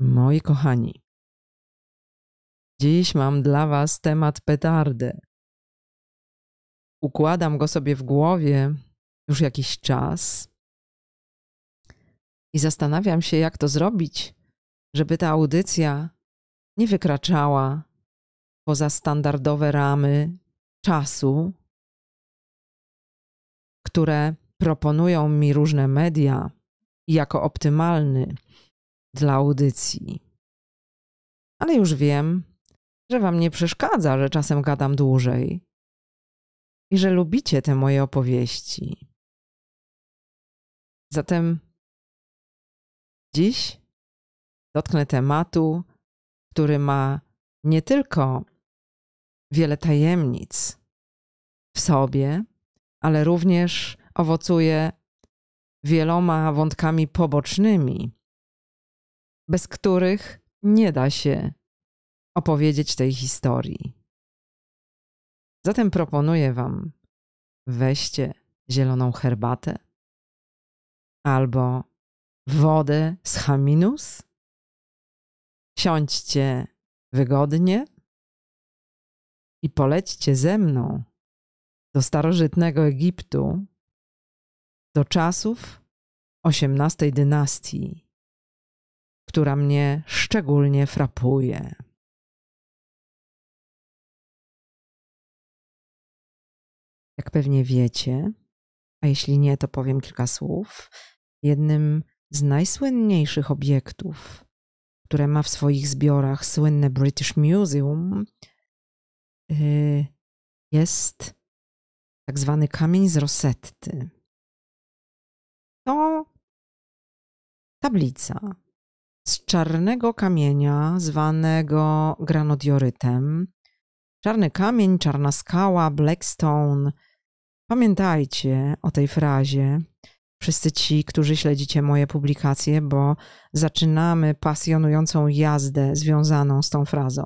Moi kochani, dziś mam dla Was temat petardy. Układam go sobie w głowie już jakiś czas i zastanawiam się, jak to zrobić, żeby ta audycja nie wykraczała poza standardowe ramy czasu, które proponują mi różne media jako optymalny dla audycji. Ale już wiem, że wam nie przeszkadza, że czasem gadam dłużej i że lubicie te moje opowieści. Zatem dziś dotknę tematu, który ma nie tylko wiele tajemnic w sobie, ale również owocuje wieloma wątkami pobocznymi, bez których nie da się opowiedzieć tej historii. Zatem proponuję Wam: weźcie zieloną herbatę albo wodę z chaminus, siądźcie wygodnie i polećcie ze mną do starożytnego Egiptu, do czasów XVIII dynastii która mnie szczególnie frapuje. Jak pewnie wiecie, a jeśli nie, to powiem kilka słów. Jednym z najsłynniejszych obiektów, które ma w swoich zbiorach słynne British Museum, y, jest tak zwany kamień z Rosetty. To tablica, z czarnego kamienia zwanego granodiorytem. Czarny kamień, czarna skała, blackstone. Pamiętajcie o tej frazie. Wszyscy ci, którzy śledzicie moje publikacje, bo zaczynamy pasjonującą jazdę związaną z tą frazą.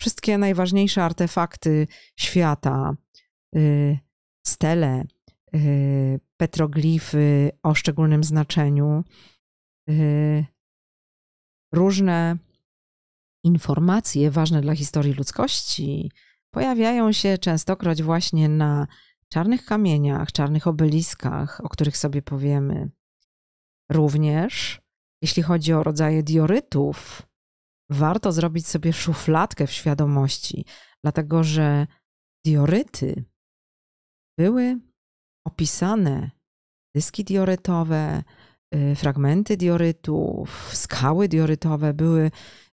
Wszystkie najważniejsze artefakty świata, yy, stele, yy, petroglify o szczególnym znaczeniu, yy, różne informacje ważne dla historii ludzkości pojawiają się częstokroć właśnie na czarnych kamieniach, czarnych obeliskach, o których sobie powiemy. Również, jeśli chodzi o rodzaje diorytów, warto zrobić sobie szufladkę w świadomości, dlatego że dioryty były opisane, dyski diorytowe, Y, fragmenty diorytów, skały diorytowe były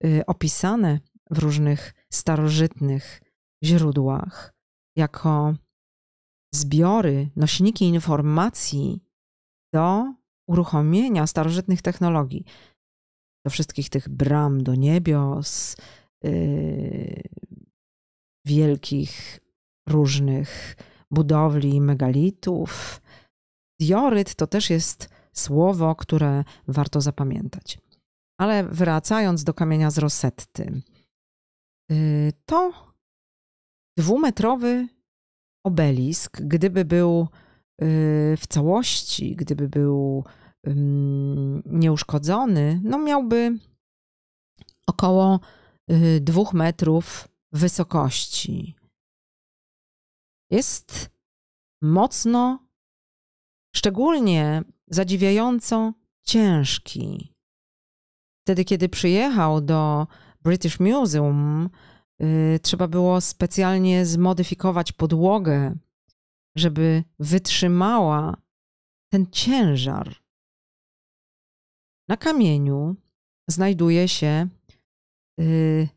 y, opisane w różnych starożytnych źródłach jako zbiory, nośniki informacji do uruchomienia starożytnych technologii, do wszystkich tych bram do niebios, yy, wielkich różnych budowli megalitów. Dioryt to też jest słowo, które warto zapamiętać. Ale wracając do kamienia z Rosetty, y, to dwumetrowy obelisk, gdyby był y, w całości, gdyby był nieuszkodzony, no miałby około y, dwóch metrów wysokości. Jest mocno, szczególnie zadziwiająco ciężki. Wtedy, kiedy przyjechał do British Museum, y, trzeba było specjalnie zmodyfikować podłogę, żeby wytrzymała ten ciężar. Na kamieniu znajduje się, yy,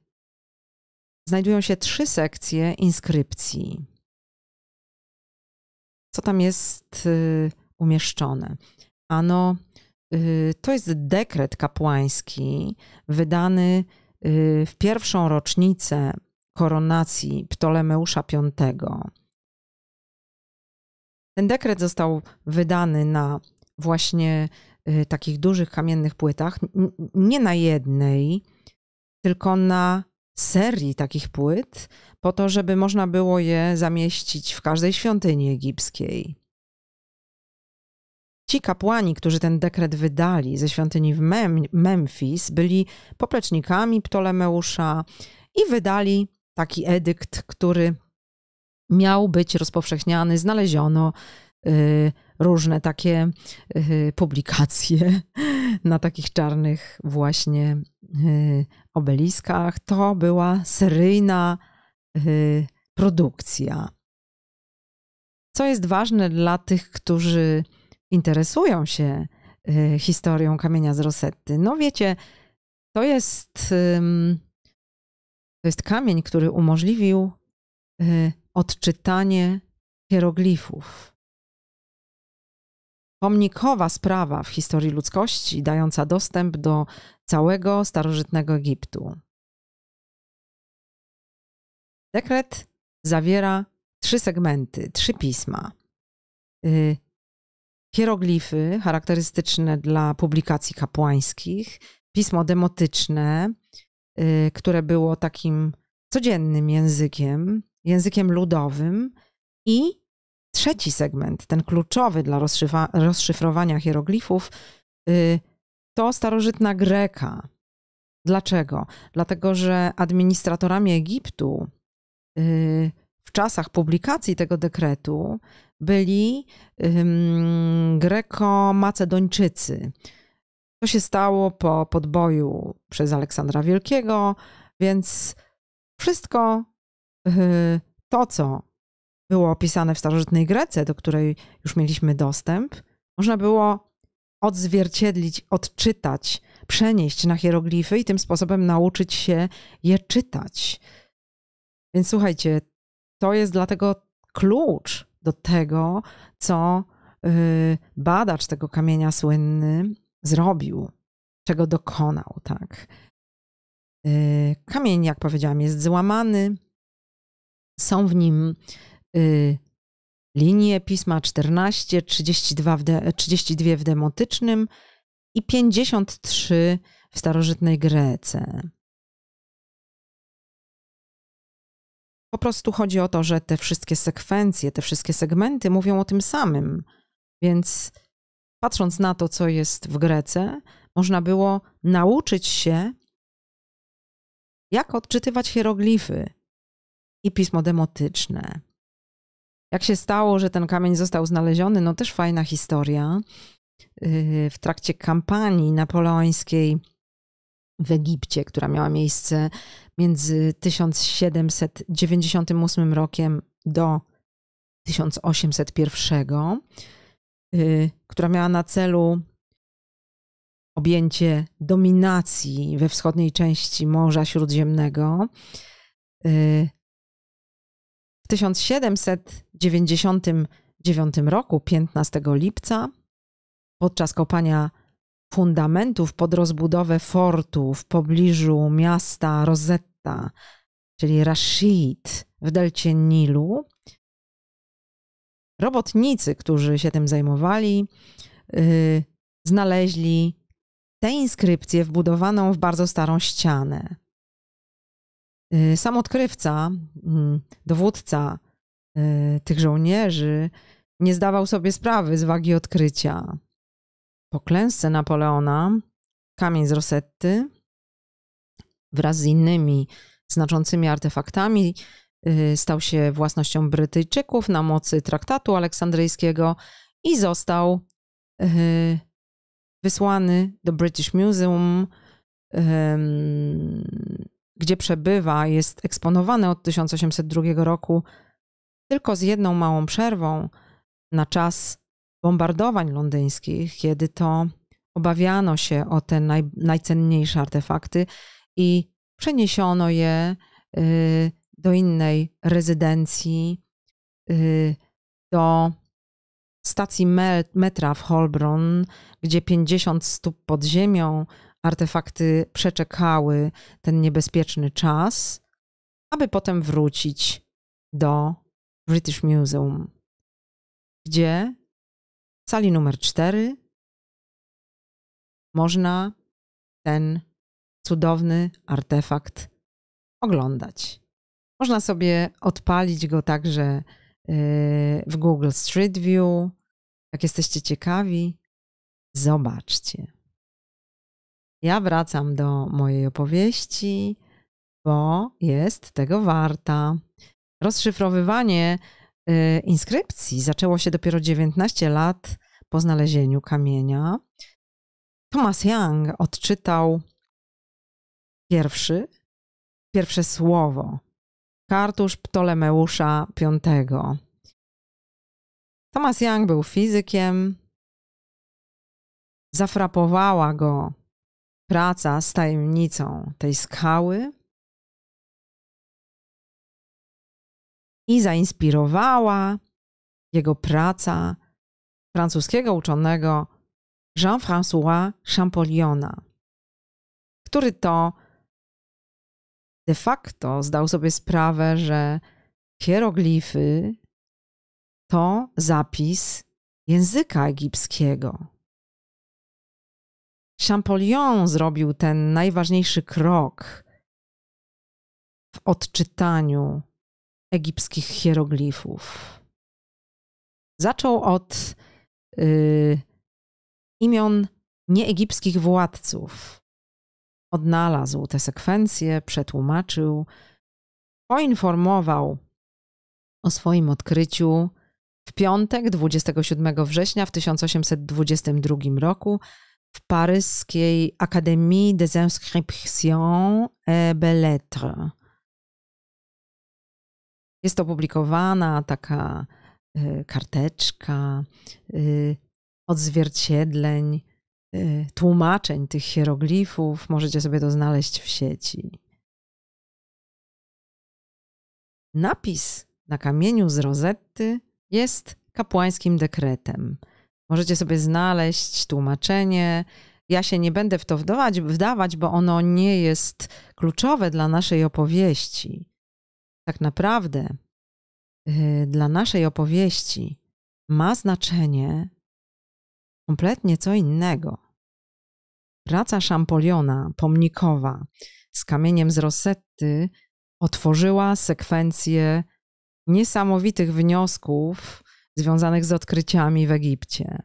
znajdują się trzy sekcje inskrypcji. Co tam jest yy, umieszczone. Ano, y, to jest dekret kapłański wydany y, w pierwszą rocznicę koronacji Ptolemeusza V. Ten dekret został wydany na właśnie y, takich dużych kamiennych płytach, nie na jednej, tylko na serii takich płyt, po to, żeby można było je zamieścić w każdej świątyni egipskiej. Ci kapłani, którzy ten dekret wydali ze świątyni w Mem Memphis, byli poplecznikami Ptolemeusza i wydali taki edykt, który miał być rozpowszechniany. Znaleziono y, różne takie y, publikacje na takich czarnych właśnie y, obeliskach. To była seryjna y, produkcja. Co jest ważne dla tych, którzy interesują się y, historią kamienia z Rosetty. No wiecie, to jest, to jest kamień, który umożliwił y, odczytanie hieroglifów. Pomnikowa sprawa w historii ludzkości, dająca dostęp do całego starożytnego Egiptu. Dekret zawiera trzy segmenty, trzy pisma. Y, hieroglify charakterystyczne dla publikacji kapłańskich, pismo demotyczne, y, które było takim codziennym językiem, językiem ludowym i trzeci segment, ten kluczowy dla rozszyfrowania hieroglifów, y, to starożytna Greka. Dlaczego? Dlatego, że administratorami Egiptu y, w czasach publikacji tego dekretu byli um, Greko-Macedończycy. To się stało po podboju przez Aleksandra Wielkiego, więc wszystko y, to, co było opisane w starożytnej Grece, do której już mieliśmy dostęp, można było odzwierciedlić, odczytać, przenieść na hieroglify i tym sposobem nauczyć się je czytać. Więc słuchajcie, to jest dlatego klucz do tego, co y, badacz tego kamienia słynny zrobił, czego dokonał, tak. Y, kamień, jak powiedziałam, jest złamany. Są w nim y, linie pisma 14, 32 w, de, 32 w demotycznym i 53 w starożytnej Grece. Po prostu chodzi o to, że te wszystkie sekwencje, te wszystkie segmenty mówią o tym samym. Więc patrząc na to, co jest w Grece, można było nauczyć się, jak odczytywać hieroglify i pismo demotyczne. Jak się stało, że ten kamień został znaleziony, no też fajna historia. Yy, w trakcie kampanii napoleońskiej w Egipcie, która miała miejsce między 1798 rokiem do 1801, y, która miała na celu objęcie dominacji we wschodniej części Morza Śródziemnego. Y, w 1799 roku, 15 lipca, podczas kopania fundamentów pod rozbudowę fortu w pobliżu miasta Rosetta ta, czyli Rashid w delcie Nilu. Robotnicy, którzy się tym zajmowali, yy, znaleźli tę inskrypcję wbudowaną w bardzo starą ścianę. Yy, sam odkrywca, yy, mm, dowódca y, tych żołnierzy, nie zdawał sobie sprawy z wagi odkrycia. Po klęsce Napoleona kamień z Rosetty wraz z innymi znaczącymi artefaktami y, stał się własnością Brytyjczyków na mocy traktatu aleksandryjskiego i został y, wysłany do British Museum, gdzie przebywa, jest eksponowany od 1802 roku, tylko z jedną małą przerwą na czas bombardowań londyńskich, kiedy to obawiano się o te naj, najcenniejsze artefakty i przeniesiono je y, do innej rezydencji, y, do stacji metra w Holbron, gdzie 50 stóp pod ziemią artefakty przeczekały ten niebezpieczny czas, aby potem wrócić do British Museum, gdzie w sali numer 4 można ten cudowny artefakt oglądać. Można sobie odpalić go także e, w Google Street View. Jak jesteście ciekawi, zobaczcie. Ja wracam do mojej opowieści, bo jest tego warta. Rozszyfrowywanie e, inskrypcji zaczęło się dopiero 19 lat po znalezieniu kamienia. Thomas Young odczytał pierwszy, pierwsze słowo. Kartusz Ptolemeusza V. Thomas Young był fizykiem. Zafrapowała go praca z tajemnicą tej skały i zainspirowała jego praca francuskiego uczonego Jean-François Champolliona który to de facto zdał sobie sprawę, że hieroglify to zapis języka egipskiego. Champollion zrobił ten najważniejszy krok w odczytaniu egipskich hieroglifów. Zaczął od y, imion nieegipskich władców, odnalazł te sekwencje, przetłumaczył, poinformował o swoim odkryciu w piątek 27 września w 1822 roku w paryskiej Akademii des Inscriptions et Belles-Lettres. Jest opublikowana taka y, karteczka y, odzwierciedleń Y, tłumaczeń tych hieroglifów. Możecie sobie to znaleźć w sieci. Napis na kamieniu z rozetty jest kapłańskim dekretem. Możecie sobie znaleźć tłumaczenie. Ja się nie będę w to wdawać, wdawać, bo ono nie jest kluczowe dla naszej opowieści. Tak naprawdę yy, dla naszej opowieści ma znaczenie kompletnie co innego. Praca Champolliona, pomnikowa, z kamieniem z Rosetty otworzyła sekwencję niesamowitych wniosków związanych z odkryciami w Egipcie.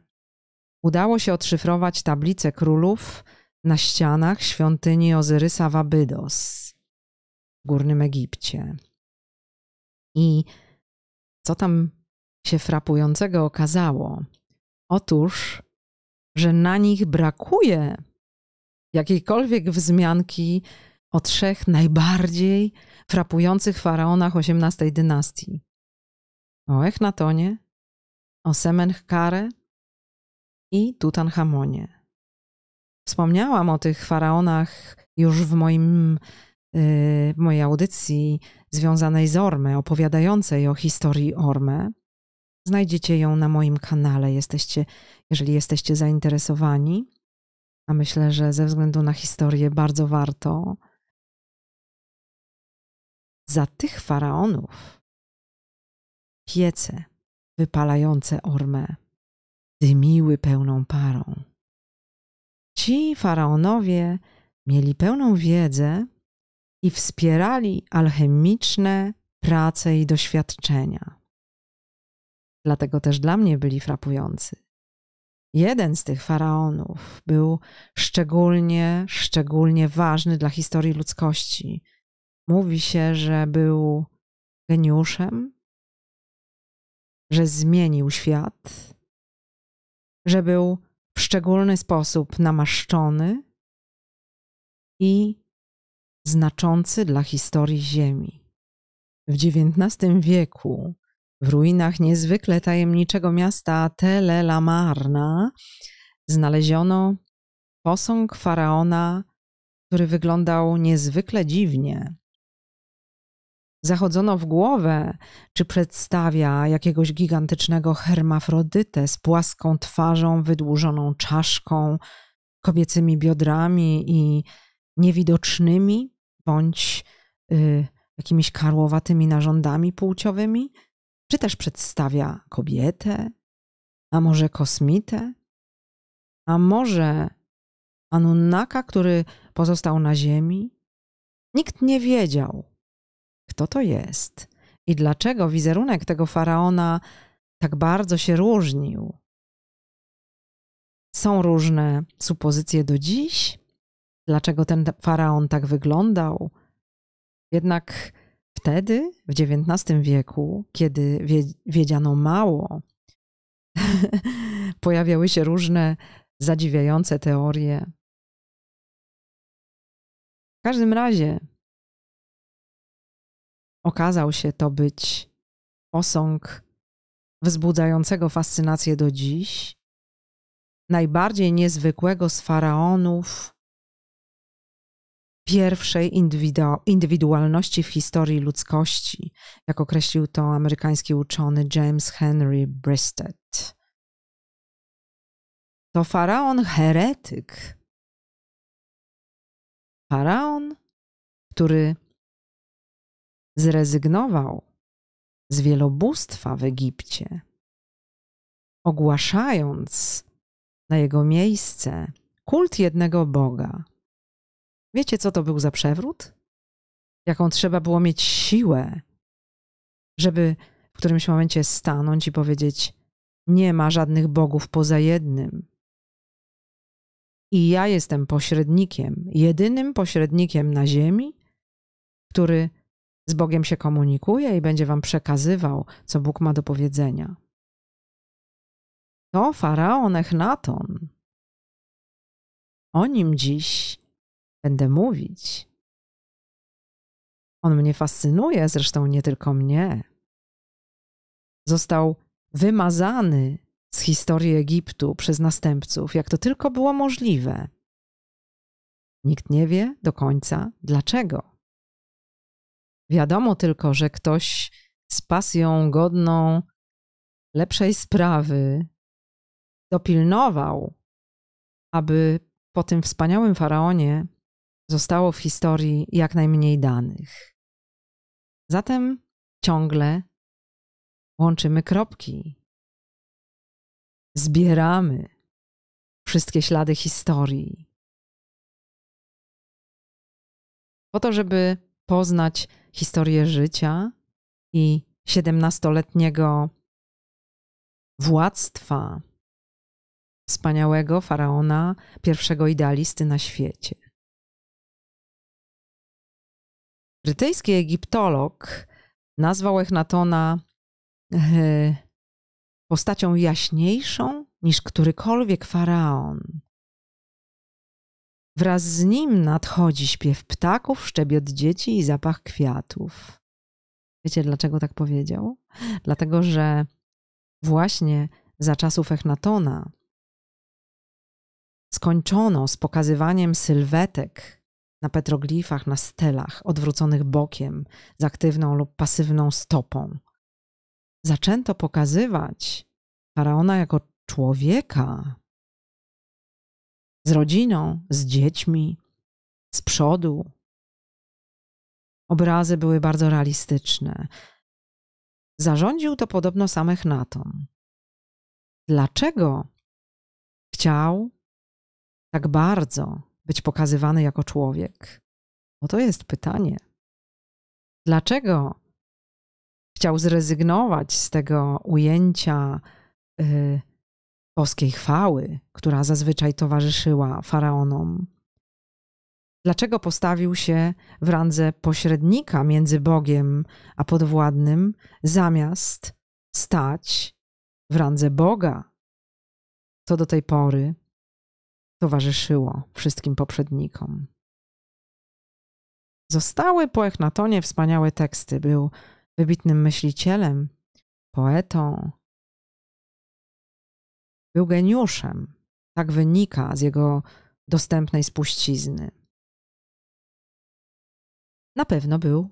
Udało się odszyfrować tablice królów na ścianach świątyni Ozyrysa w Abydos w Górnym Egipcie. I co tam się frapującego okazało? Otóż że na nich brakuje jakiejkolwiek wzmianki o trzech najbardziej frapujących faraonach XVIII dynastii. O Echnatonie, o Semenchkare i Tutanchamonie. Wspomniałam o tych faraonach już w, moim, y, w mojej audycji związanej z Ormę, opowiadającej o historii Ormę. Znajdziecie ją na moim kanale, jesteście, jeżeli jesteście zainteresowani. A myślę, że ze względu na historię bardzo warto. Za tych faraonów piece wypalające ormę dymiły pełną parą. Ci faraonowie mieli pełną wiedzę i wspierali alchemiczne prace i doświadczenia dlatego też dla mnie byli frapujący. Jeden z tych faraonów był szczególnie, szczególnie ważny dla historii ludzkości. Mówi się, że był geniuszem, że zmienił świat, że był w szczególny sposób namaszczony i znaczący dla historii Ziemi. W XIX wieku w ruinach niezwykle tajemniczego miasta Tele Lamarna znaleziono posąg faraona, który wyglądał niezwykle dziwnie. Zachodzono w głowę, czy przedstawia jakiegoś gigantycznego hermafrodytę z płaską twarzą, wydłużoną czaszką, kobiecymi biodrami i niewidocznymi, bądź y, jakimiś karłowatymi narządami płciowymi, czy też przedstawia kobietę, a może kosmitę, a może Anunnaka, który pozostał na Ziemi? Nikt nie wiedział, kto to jest i dlaczego wizerunek tego faraona tak bardzo się różnił. Są różne supozycje do dziś, dlaczego ten faraon tak wyglądał. Jednak Wtedy, w XIX wieku, kiedy wiedziano mało, pojawiały się różne zadziwiające teorie. W każdym razie okazał się to być posąg wzbudzającego fascynację do dziś, najbardziej niezwykłego z faraonów pierwszej indywidualności w historii ludzkości, jak określił to amerykański uczony James Henry Bristet. To faraon heretyk. Faraon, który zrezygnował z wielobóstwa w Egipcie, ogłaszając na jego miejsce kult jednego Boga Wiecie, co to był za przewrót? Jaką trzeba było mieć siłę, żeby w którymś momencie stanąć i powiedzieć: Nie ma żadnych bogów poza jednym. I ja jestem pośrednikiem, jedynym pośrednikiem na Ziemi, który z Bogiem się komunikuje i będzie wam przekazywał, co Bóg ma do powiedzenia. To faraon Echnaton. O nim dziś będę mówić. On mnie fascynuje, zresztą nie tylko mnie. Został wymazany z historii Egiptu przez następców, jak to tylko było możliwe. Nikt nie wie do końca dlaczego. Wiadomo tylko, że ktoś z pasją godną lepszej sprawy dopilnował, aby po tym wspaniałym faraonie zostało w historii jak najmniej danych. Zatem ciągle łączymy kropki, zbieramy wszystkie ślady historii. Po to, żeby poznać historię życia i 17-letniego władztwa wspaniałego faraona, pierwszego idealisty na świecie. Brytyjski egiptolog nazwał Echnatona e, postacią jaśniejszą niż którykolwiek faraon. Wraz z nim nadchodzi śpiew ptaków, szczebiot dzieci i zapach kwiatów. Wiecie, dlaczego tak powiedział? Dlatego, że właśnie za czasów Echnatona skończono z pokazywaniem sylwetek na petroglifach, na stelach odwróconych bokiem, z aktywną lub pasywną stopą. Zaczęto pokazywać faraona jako człowieka z rodziną, z dziećmi, z przodu. Obrazy były bardzo realistyczne. Zarządził to podobno samych Natom. Dlaczego chciał tak bardzo być pokazywany jako człowiek? No to jest pytanie. Dlaczego chciał zrezygnować z tego ujęcia y, boskiej chwały, która zazwyczaj towarzyszyła faraonom? Dlaczego postawił się w randze pośrednika między Bogiem a podwładnym, zamiast stać w randze Boga, co do tej pory towarzyszyło wszystkim poprzednikom. Zostały po Echnatonie wspaniałe teksty. Był wybitnym myślicielem, poetą. Był geniuszem. Tak wynika z jego dostępnej spuścizny. Na pewno był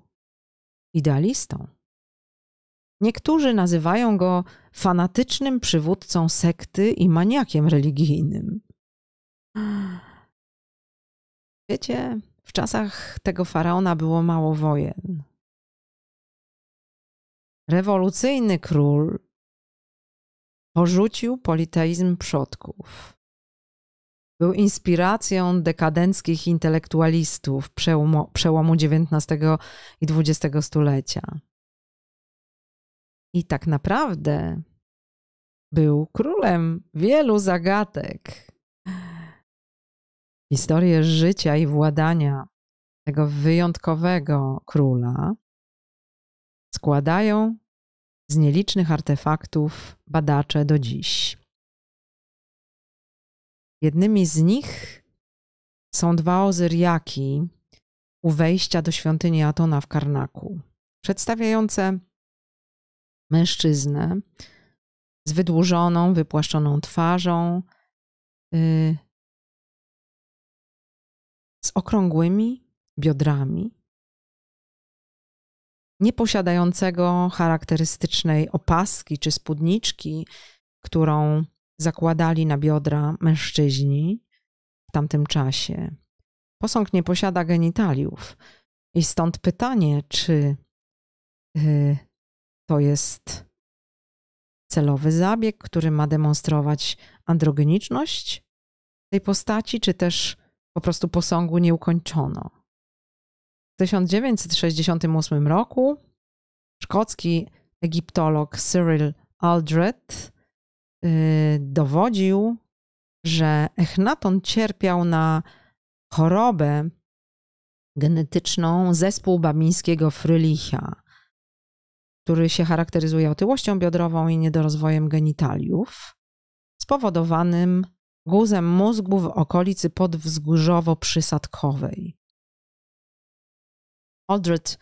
idealistą. Niektórzy nazywają go fanatycznym przywódcą sekty i maniakiem religijnym. Wiecie, w czasach tego faraona było mało wojen. Rewolucyjny król porzucił politeizm przodków. Był inspiracją dekadenckich intelektualistów przełomu, przełomu XIX i XX stulecia. I tak naprawdę był królem wielu zagadek historię życia i władania tego wyjątkowego króla składają z nielicznych artefaktów badacze do dziś. Jednymi z nich są dwa ozyriaki u wejścia do świątyni Atona w Karnaku, przedstawiające mężczyznę z wydłużoną, wypłaszczoną twarzą, yy, z okrągłymi biodrami, nieposiadającego charakterystycznej opaski czy spódniczki, którą zakładali na biodra mężczyźni w tamtym czasie. Posąg nie posiada genitaliów. I stąd pytanie, czy yy, to jest celowy zabieg, który ma demonstrować androgeniczność tej postaci, czy też po prostu posągu nie ukończono. W 1968 roku szkocki egiptolog Cyril Aldred yy, dowodził, że Echnaton cierpiał na chorobę genetyczną zespół babińskiego Frylicha, który się charakteryzuje otyłością biodrową i niedorozwojem genitaliów, spowodowanym guzem mózgu w okolicy podwzgórzowo-przysadkowej. Aldred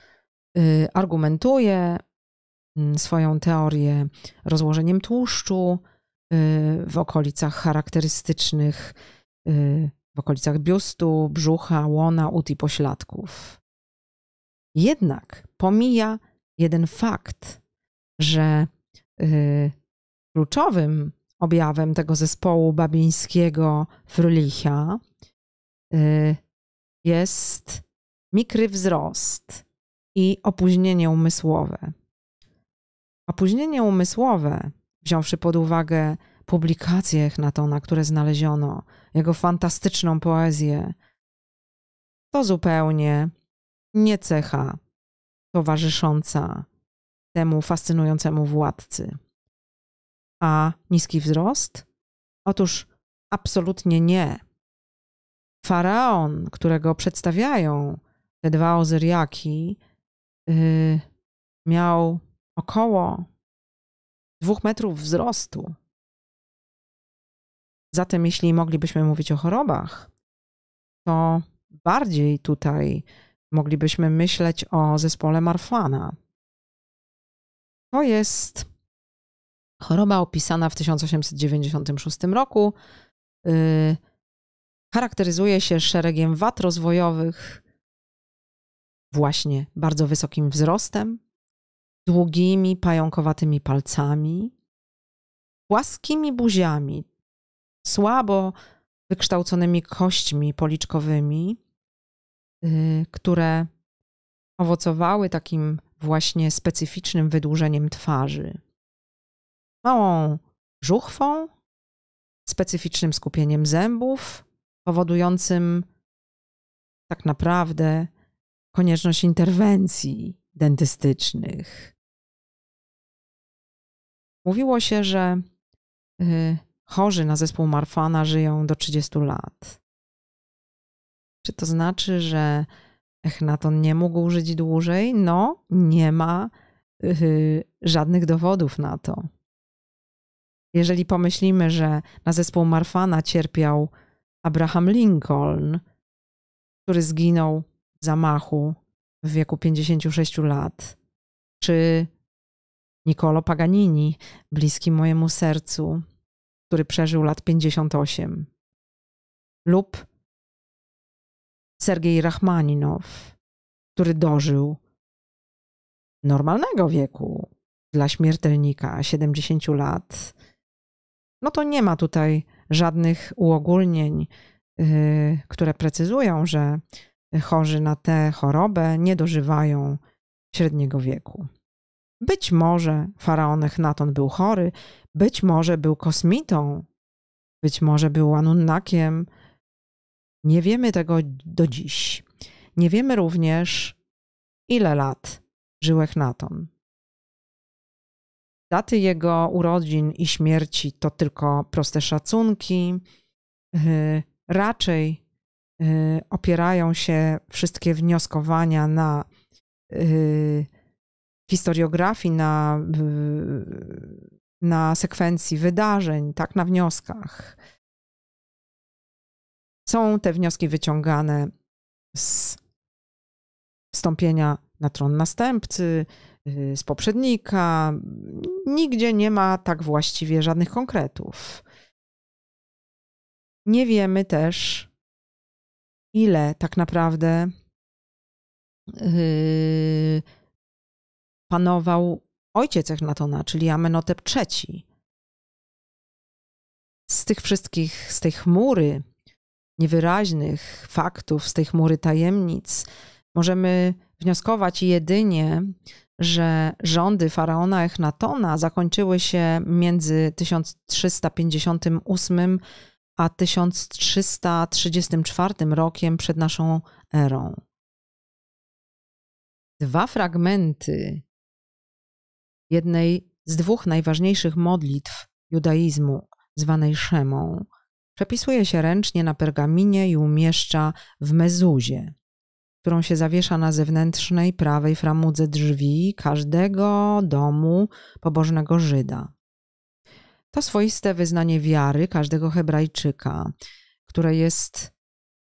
y, argumentuje mm, swoją teorię rozłożeniem tłuszczu y, w okolicach charakterystycznych, y, w okolicach biustu, brzucha, łona, ut i pośladków. Jednak pomija jeden fakt, że kluczowym objawem tego zespołu babińskiego Frülicha y, jest mikry wzrost i opóźnienie umysłowe. Opóźnienie umysłowe, wziąwszy pod uwagę publikacje Echnatona, które znaleziono, jego fantastyczną poezję, to zupełnie nie cecha towarzysząca temu fascynującemu władcy a niski wzrost? Otóż absolutnie nie. Faraon, którego przedstawiają te dwa Ozyriaki, yy, miał około dwóch metrów wzrostu. Zatem, jeśli moglibyśmy mówić o chorobach, to bardziej tutaj moglibyśmy myśleć o zespole Marfana. To jest Choroba opisana w 1896 roku y, charakteryzuje się szeregiem wad rozwojowych, właśnie bardzo wysokim wzrostem, długimi, pająkowatymi palcami, płaskimi buziami, słabo wykształconymi kośćmi policzkowymi, y, które owocowały takim właśnie specyficznym wydłużeniem twarzy małą żuchwą, specyficznym skupieniem zębów, powodującym tak naprawdę konieczność interwencji dentystycznych. Mówiło się, że y, chorzy na zespół Marfana żyją do 30 lat. Czy to znaczy, że Echnaton nie mógł żyć dłużej? No, nie ma y, y, żadnych dowodów na to. Jeżeli pomyślimy, że na zespół Marfana cierpiał Abraham Lincoln, który zginął w zamachu w wieku 56 lat, czy Niccolo Paganini, bliski mojemu sercu, który przeżył lat 58, lub Sergiej Rachmaninow, który dożył normalnego wieku dla śmiertelnika 70 lat, no to nie ma tutaj żadnych uogólnień, y, które precyzują, że chorzy na tę chorobę nie dożywają średniego wieku. Być może faraon Echnaton był chory, być może był kosmitą, być może był Anunnakiem. Nie wiemy tego do dziś. Nie wiemy również, ile lat żył Echnaton. Daty jego urodzin i śmierci to tylko proste szacunki. Y, raczej y, opierają się wszystkie wnioskowania na y, historiografii, na, na sekwencji wydarzeń, tak, na wnioskach. Są te wnioski wyciągane z wstąpienia na tron następcy, Y, z poprzednika. Nigdzie nie ma tak właściwie żadnych konkretów. Nie wiemy też, ile tak naprawdę y, panował ojciec Echnatona, czyli Amenhotep III. Z tych wszystkich, z tej chmury niewyraźnych faktów, z tej chmury tajemnic, możemy wnioskować jedynie, że rządy faraona Echnatona zakończyły się między 1358 a 1334 rokiem przed naszą erą. Dwa fragmenty jednej z dwóch najważniejszych modlitw judaizmu, zwanej Szemą, przepisuje się ręcznie na pergaminie i umieszcza w mezuzie którą się zawiesza na zewnętrznej prawej framudze drzwi każdego domu pobożnego Żyda. To swoiste wyznanie wiary każdego Hebrajczyka, które jest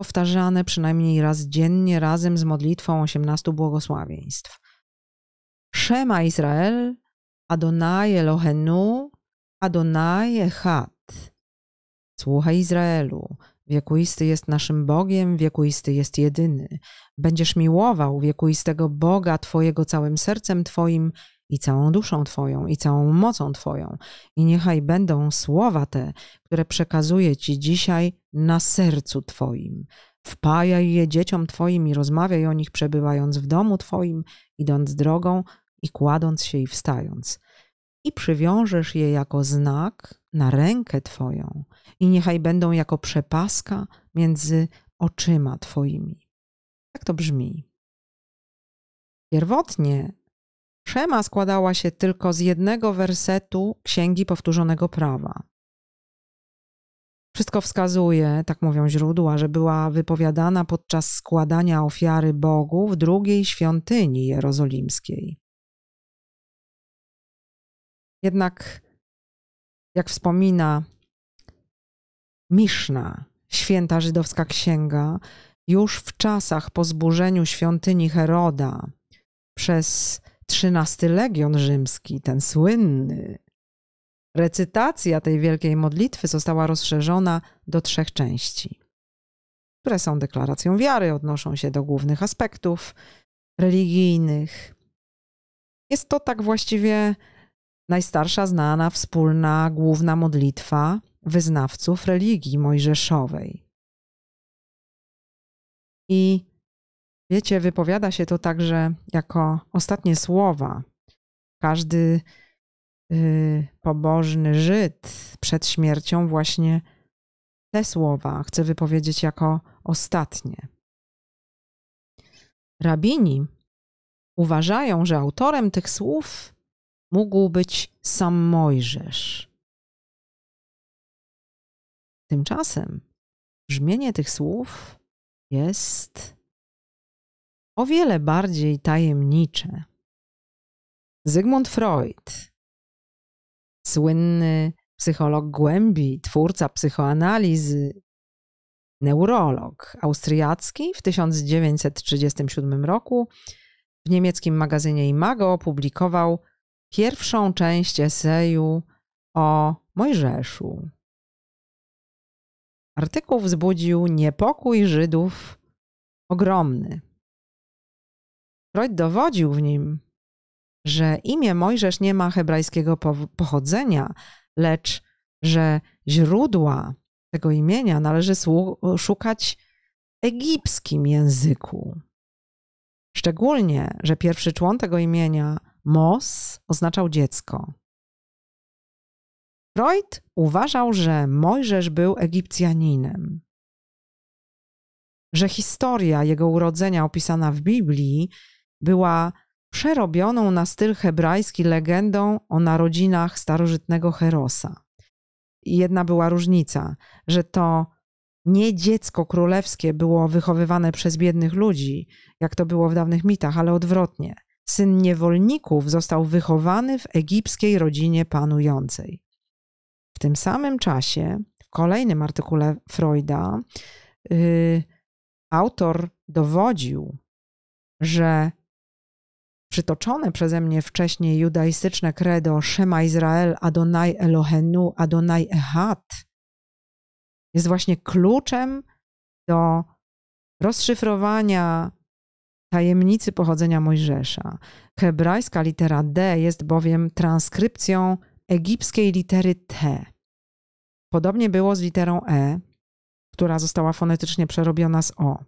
powtarzane przynajmniej raz dziennie razem z modlitwą 18 błogosławieństw. Szema Izrael, Adonai Elohenu, Adonai Echad. Słuchaj Izraelu, Wiekuisty jest naszym Bogiem, wiekuisty jest jedyny. Będziesz miłował wiekuistego Boga Twojego całym sercem Twoim i całą duszą Twoją i całą mocą Twoją. I niechaj będą słowa te, które przekazuję Ci dzisiaj na sercu Twoim. Wpajaj je dzieciom Twoim i rozmawiaj o nich, przebywając w domu Twoim, idąc drogą i kładąc się i wstając. I przywiążesz je jako znak na rękę Twoją i niechaj będą jako przepaska między oczyma Twoimi. Tak to brzmi. Pierwotnie Szema składała się tylko z jednego wersetu Księgi Powtórzonego Prawa. Wszystko wskazuje, tak mówią źródła, że była wypowiadana podczas składania ofiary Bogu w drugiej świątyni jerozolimskiej. Jednak jak wspomina Miszna, święta żydowska księga, już w czasach po zburzeniu świątyni Heroda przez XIII Legion Rzymski, ten słynny, recytacja tej wielkiej modlitwy została rozszerzona do trzech części, które są deklaracją wiary, odnoszą się do głównych aspektów religijnych. Jest to tak właściwie najstarsza znana wspólna główna modlitwa wyznawców religii mojżeszowej. I wiecie, wypowiada się to także jako ostatnie słowa. Każdy yy, pobożny Żyd przed śmiercią właśnie te słowa chce wypowiedzieć jako ostatnie. Rabini uważają, że autorem tych słów mógł być sam Mojżesz. Tymczasem brzmienie tych słów jest o wiele bardziej tajemnicze. Zygmunt Freud, słynny psycholog głębi, twórca psychoanalizy, neurolog austriacki, w 1937 roku w niemieckim magazynie Imago opublikował pierwszą część eseju o Mojżeszu. Artykuł wzbudził niepokój Żydów ogromny. Freud dowodził w nim, że imię Mojżesz nie ma hebrajskiego pochodzenia, lecz że źródła tego imienia należy szukać w egipskim języku. Szczególnie, że pierwszy człon tego imienia Mos oznaczał dziecko. Freud uważał, że Mojżesz był Egipcjaninem. Że historia jego urodzenia opisana w Biblii była przerobioną na styl hebrajski legendą o narodzinach starożytnego Herosa. Jedna była różnica, że to nie dziecko królewskie było wychowywane przez biednych ludzi, jak to było w dawnych mitach, ale odwrotnie – Syn niewolników został wychowany w egipskiej rodzinie panującej. W tym samym czasie, w kolejnym artykule Freuda, yy, autor dowodził, że przytoczone przeze mnie wcześniej judaistyczne credo Shema Izrael Adonai Elohenu Adonai Ehad jest właśnie kluczem do rozszyfrowania tajemnicy pochodzenia Mojżesza. Hebrajska litera D jest bowiem transkrypcją egipskiej litery T. Podobnie było z literą E, która została fonetycznie przerobiona z O.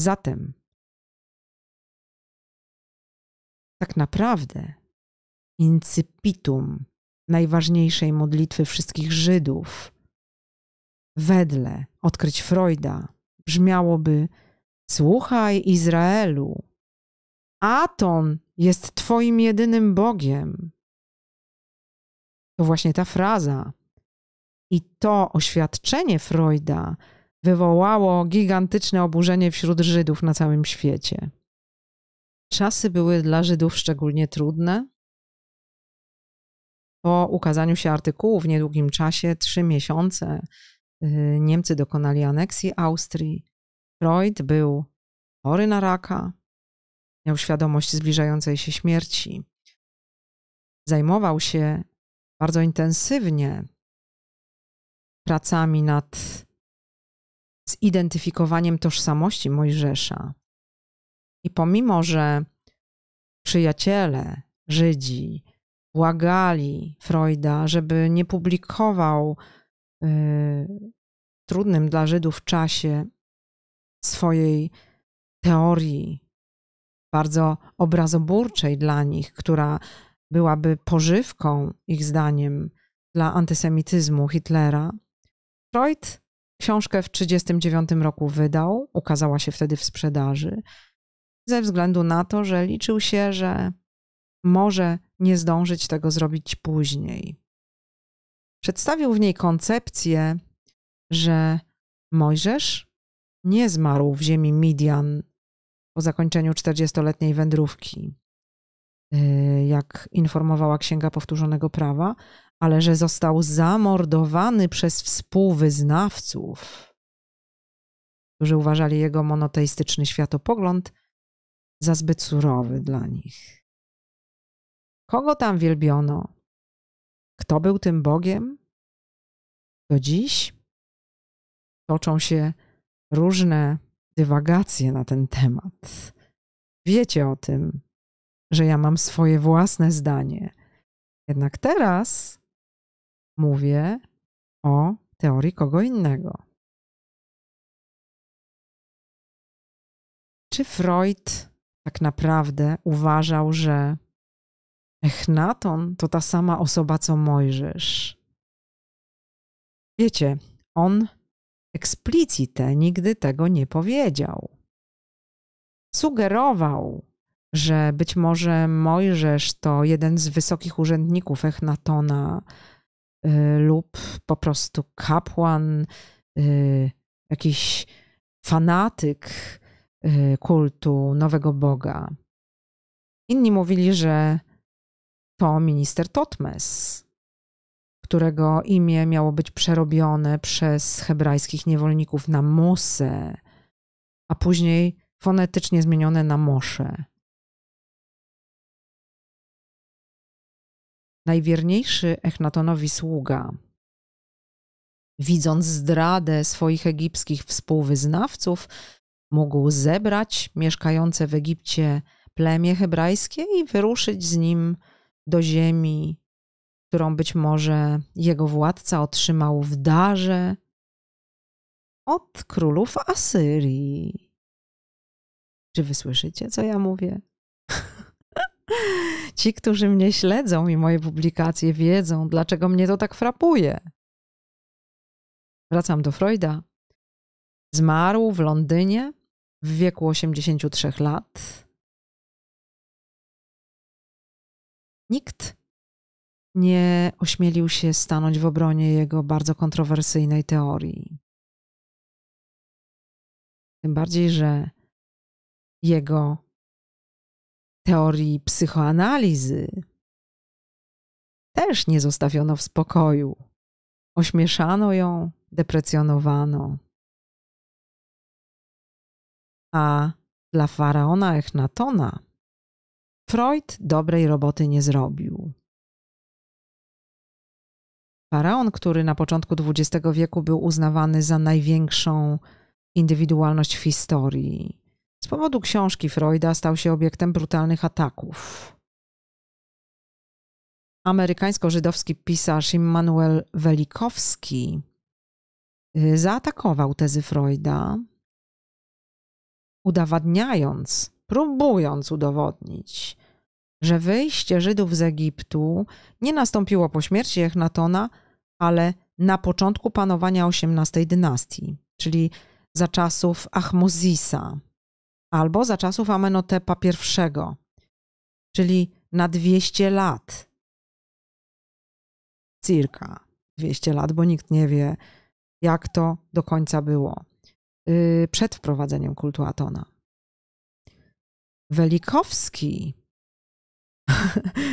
Zatem, tak naprawdę, incipitum najważniejszej modlitwy wszystkich Żydów, wedle odkryć Freuda, brzmiałoby Słuchaj, Izraelu, Aton jest Twoim jedynym Bogiem. To właśnie ta fraza. I to oświadczenie Freuda wywołało gigantyczne oburzenie wśród Żydów na całym świecie. Czasy były dla Żydów szczególnie trudne. Po ukazaniu się artykułu w niedługim czasie, trzy miesiące, y, Niemcy dokonali aneksji Austrii. Freud był chory na raka, miał świadomość zbliżającej się śmierci. Zajmował się bardzo intensywnie pracami nad zidentyfikowaniem tożsamości Mojżesza. I pomimo, że przyjaciele, Żydzi, błagali Freuda, żeby nie publikował y, w trudnym dla Żydów czasie swojej teorii bardzo obrazoburczej dla nich, która byłaby pożywką, ich zdaniem, dla antysemityzmu Hitlera, Freud książkę w 1939 roku wydał, ukazała się wtedy w sprzedaży, ze względu na to, że liczył się, że może nie zdążyć tego zrobić później. Przedstawił w niej koncepcję, że Mojżesz nie zmarł w ziemi Midian po zakończeniu 40-letniej wędrówki, y, jak informowała Księga Powtórzonego Prawa, ale że został zamordowany przez współwyznawców, którzy uważali jego monoteistyczny światopogląd za zbyt surowy dla nich. Kogo tam wielbiono? Kto był tym Bogiem? Do dziś toczą się różne dywagacje na ten temat. Wiecie o tym, że ja mam swoje własne zdanie. Jednak teraz mówię o teorii kogo innego. Czy Freud tak naprawdę uważał, że Echnaton to ta sama osoba co Mojżesz? Wiecie, on eksplicite nigdy tego nie powiedział. Sugerował, że być może Mojżesz to jeden z wysokich urzędników Echnatona y, lub po prostu kapłan, y, jakiś fanatyk y, kultu nowego Boga. Inni mówili, że to minister Totmes, którego imię miało być przerobione przez hebrajskich niewolników na Mosę, a później fonetycznie zmienione na Mosze. Najwierniejszy Echnatonowi sługa, widząc zdradę swoich egipskich współwyznawców, mógł zebrać mieszkające w Egipcie plemię hebrajskie i wyruszyć z nim do ziemi którą być może jego władca otrzymał w darze od królów Asyrii. Czy wysłyszycie, co ja mówię? Ci, którzy mnie śledzą i moje publikacje, wiedzą, dlaczego mnie to tak frapuje. Wracam do Freuda. Zmarł w Londynie w wieku 83 lat. Nikt nie ośmielił się stanąć w obronie jego bardzo kontrowersyjnej teorii. Tym bardziej, że jego teorii psychoanalizy też nie zostawiono w spokoju. Ośmieszano ją, deprecjonowano. A dla faraona Echnatona Freud dobrej roboty nie zrobił. Faraon, który na początku XX wieku był uznawany za największą indywidualność w historii, z powodu książki Freuda stał się obiektem brutalnych ataków. Amerykańsko-żydowski pisarz Immanuel Welikowski y, zaatakował tezy Freuda, udowadniając, próbując udowodnić, że wyjście Żydów z Egiptu nie nastąpiło po śmierci Echnatona, ale na początku panowania XVIII dynastii, czyli za czasów Ahmozisa albo za czasów Amenotepa I, czyli na 200 lat. cirka 200 lat, bo nikt nie wie, jak to do końca było y, przed wprowadzeniem kultu Atona. Welikowski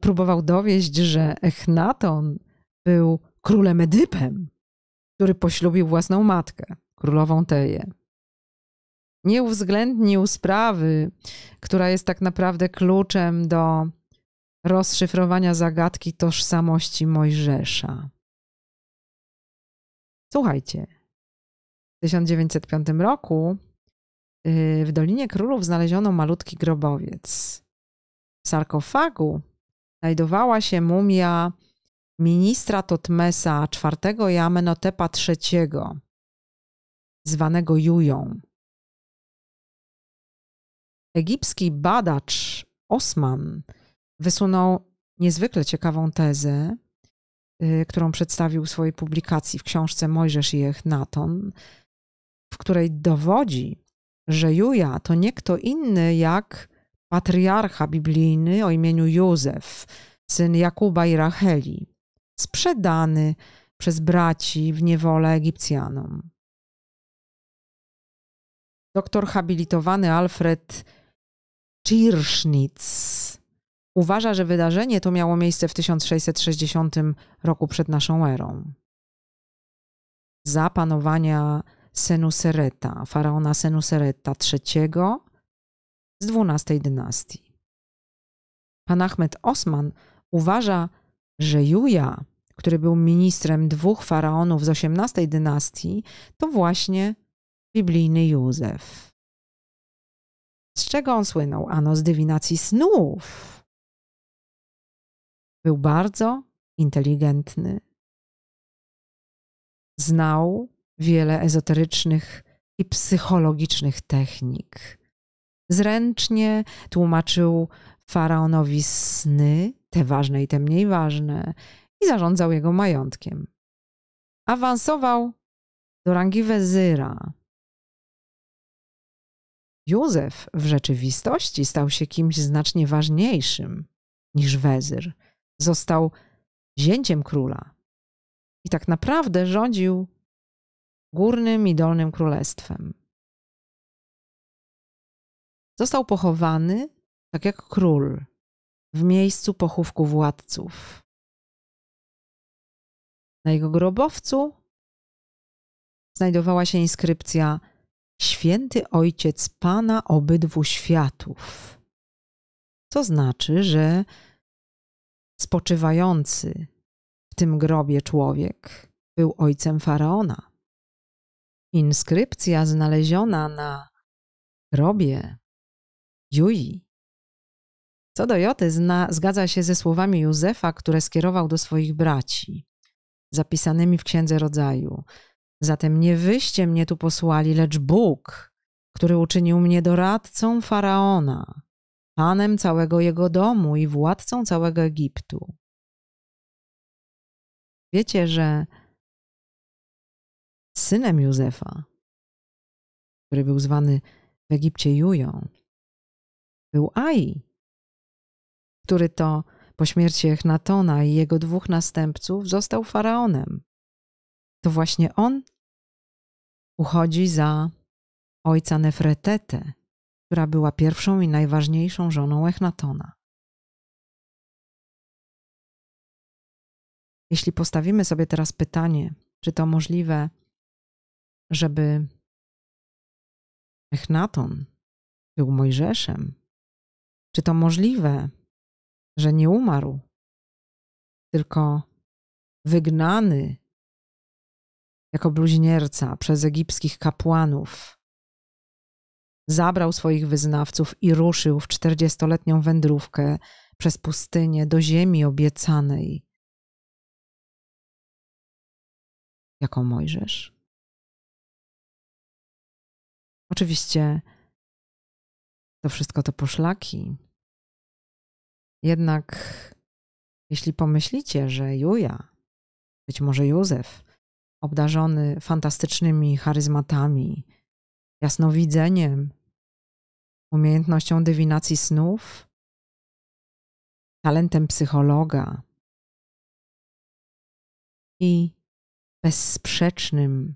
próbował dowieść, że Echnaton był królem Edypem, który poślubił własną matkę, królową Teję. Nie uwzględnił sprawy, która jest tak naprawdę kluczem do rozszyfrowania zagadki tożsamości Mojżesza. Słuchajcie, w 1905 roku y, w Dolinie Królów znaleziono malutki grobowiec. W sarkofagu znajdowała się mumia ministra Totmesa IV i Amenotepa III, zwanego Jują. Egipski badacz Osman wysunął niezwykle ciekawą tezę, y, którą przedstawił w swojej publikacji w książce Mojżesz i Echnaton, w której dowodzi, że Juja to nie kto inny jak patriarcha biblijny o imieniu Józef, syn Jakuba i Racheli sprzedany przez braci w niewolę Egipcjanom. Doktor habilitowany Alfred Czirsznic uważa, że wydarzenie to miało miejsce w 1660 roku przed naszą erą. Za panowania Senusereta, faraona Senusereta III z XII dynastii. Pan Ahmed Osman uważa, że że Juja, który był ministrem dwóch faraonów z XVIII dynastii, to właśnie biblijny Józef. Z czego on słynął? Ano z dywinacji snów. Był bardzo inteligentny. Znał wiele ezoterycznych i psychologicznych technik. Zręcznie tłumaczył faraonowi sny te ważne i te mniej ważne, i zarządzał jego majątkiem. Awansował do rangi wezyra. Józef w rzeczywistości stał się kimś znacznie ważniejszym niż wezyr. Został zięciem króla i tak naprawdę rządził górnym i dolnym królestwem. Został pochowany tak jak król w miejscu pochówku władców. Na jego grobowcu znajdowała się inskrypcja Święty Ojciec Pana obydwu światów. Co znaczy, że spoczywający w tym grobie człowiek był ojcem faraona. Inskrypcja znaleziona na grobie Jui co do Joty zna, zgadza się ze słowami Józefa, które skierował do swoich braci, zapisanymi w Księdze Rodzaju. Zatem nie wyście mnie tu posłali, lecz Bóg, który uczynił mnie doradcą Faraona, panem całego jego domu i władcą całego Egiptu. Wiecie, że synem Józefa, który był zwany w Egipcie Jują, był Ai, który to po śmierci Echnatona i jego dwóch następców został faraonem. To właśnie on uchodzi za ojca Nefretetę, która była pierwszą i najważniejszą żoną Echnatona. Jeśli postawimy sobie teraz pytanie, czy to możliwe, żeby Echnaton był Mojżeszem, czy to możliwe, że nie umarł, tylko wygnany jako bluźnierca przez egipskich kapłanów, zabrał swoich wyznawców i ruszył w czterdziestoletnią wędrówkę przez pustynię do ziemi obiecanej, jaką Mojżesz. Oczywiście to wszystko to poszlaki, jednak jeśli pomyślicie, że Juja, być może Józef, obdarzony fantastycznymi charyzmatami, jasnowidzeniem, umiejętnością dywinacji snów, talentem psychologa i bezsprzecznym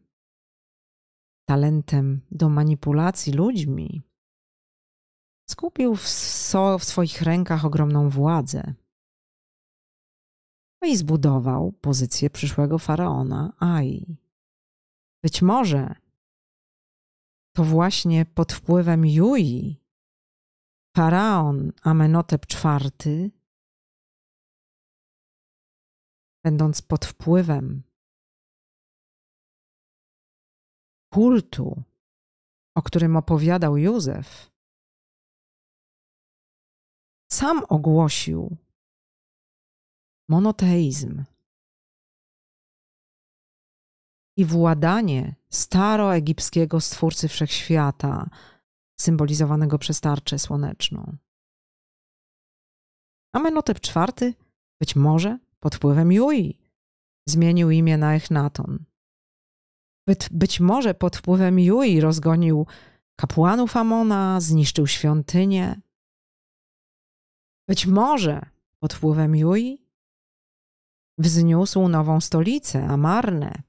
talentem do manipulacji ludźmi, Skupił w, so, w swoich rękach ogromną władzę. No i zbudował pozycję przyszłego faraona Ai. Być może to właśnie pod wpływem Jui faraon Amenhotep IV, będąc pod wpływem kultu, o którym opowiadał Józef, sam ogłosił monoteizm i władanie staroegipskiego stwórcy wszechświata, symbolizowanego przez tarczę słoneczną. Amenotep IV, być może pod wpływem Jui, zmienił imię na Echnaton. By, być może pod wpływem Jui rozgonił kapłanów Amona, zniszczył świątynię, być może pod wpływem Jui wzniósł nową stolicę, Amarnę,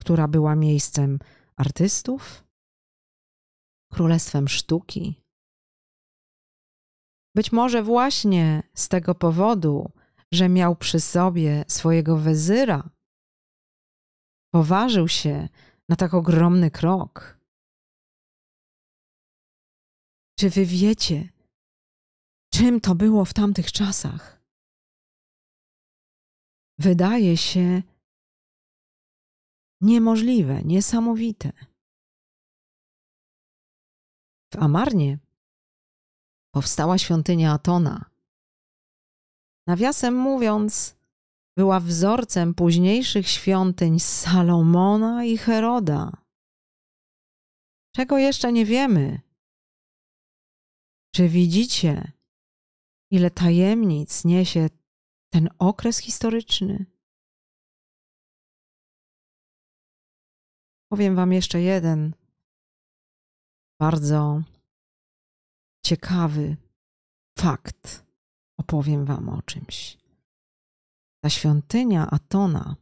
która była miejscem artystów, królestwem sztuki. Być może właśnie z tego powodu, że miał przy sobie swojego wezyra, poważył się na tak ogromny krok. Czy wy wiecie, czym to było w tamtych czasach. Wydaje się niemożliwe, niesamowite. W Amarnie powstała świątynia Atona. Nawiasem mówiąc, była wzorcem późniejszych świątyń Salomona i Heroda. Czego jeszcze nie wiemy? Czy widzicie, ile tajemnic niesie ten okres historyczny. Powiem Wam jeszcze jeden bardzo ciekawy fakt. Opowiem Wam o czymś. Ta świątynia Atona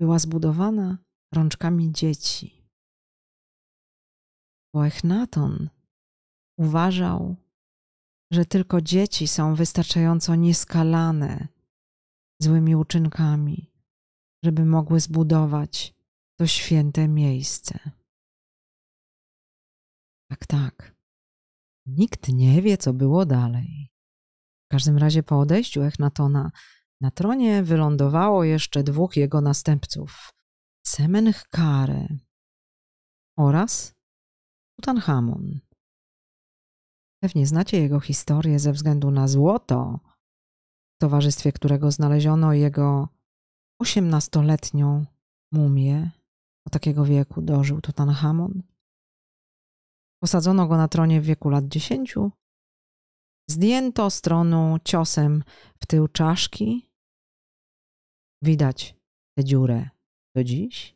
była zbudowana rączkami dzieci. Bo Echnaton uważał, że tylko dzieci są wystarczająco nieskalane złymi uczynkami, żeby mogły zbudować to święte miejsce. Tak, tak. Nikt nie wie, co było dalej. W każdym razie po odejściu Echnatona na tronie wylądowało jeszcze dwóch jego następców: Semenchkary oraz Tutanhamon. Pewnie znacie jego historię ze względu na złoto, w towarzystwie którego znaleziono jego 18-letnią mumię. o takiego wieku dożył Tutanhamon. Posadzono go na tronie w wieku lat 10. Zdjęto z tronu ciosem w tył czaszki. Widać tę dziurę do dziś.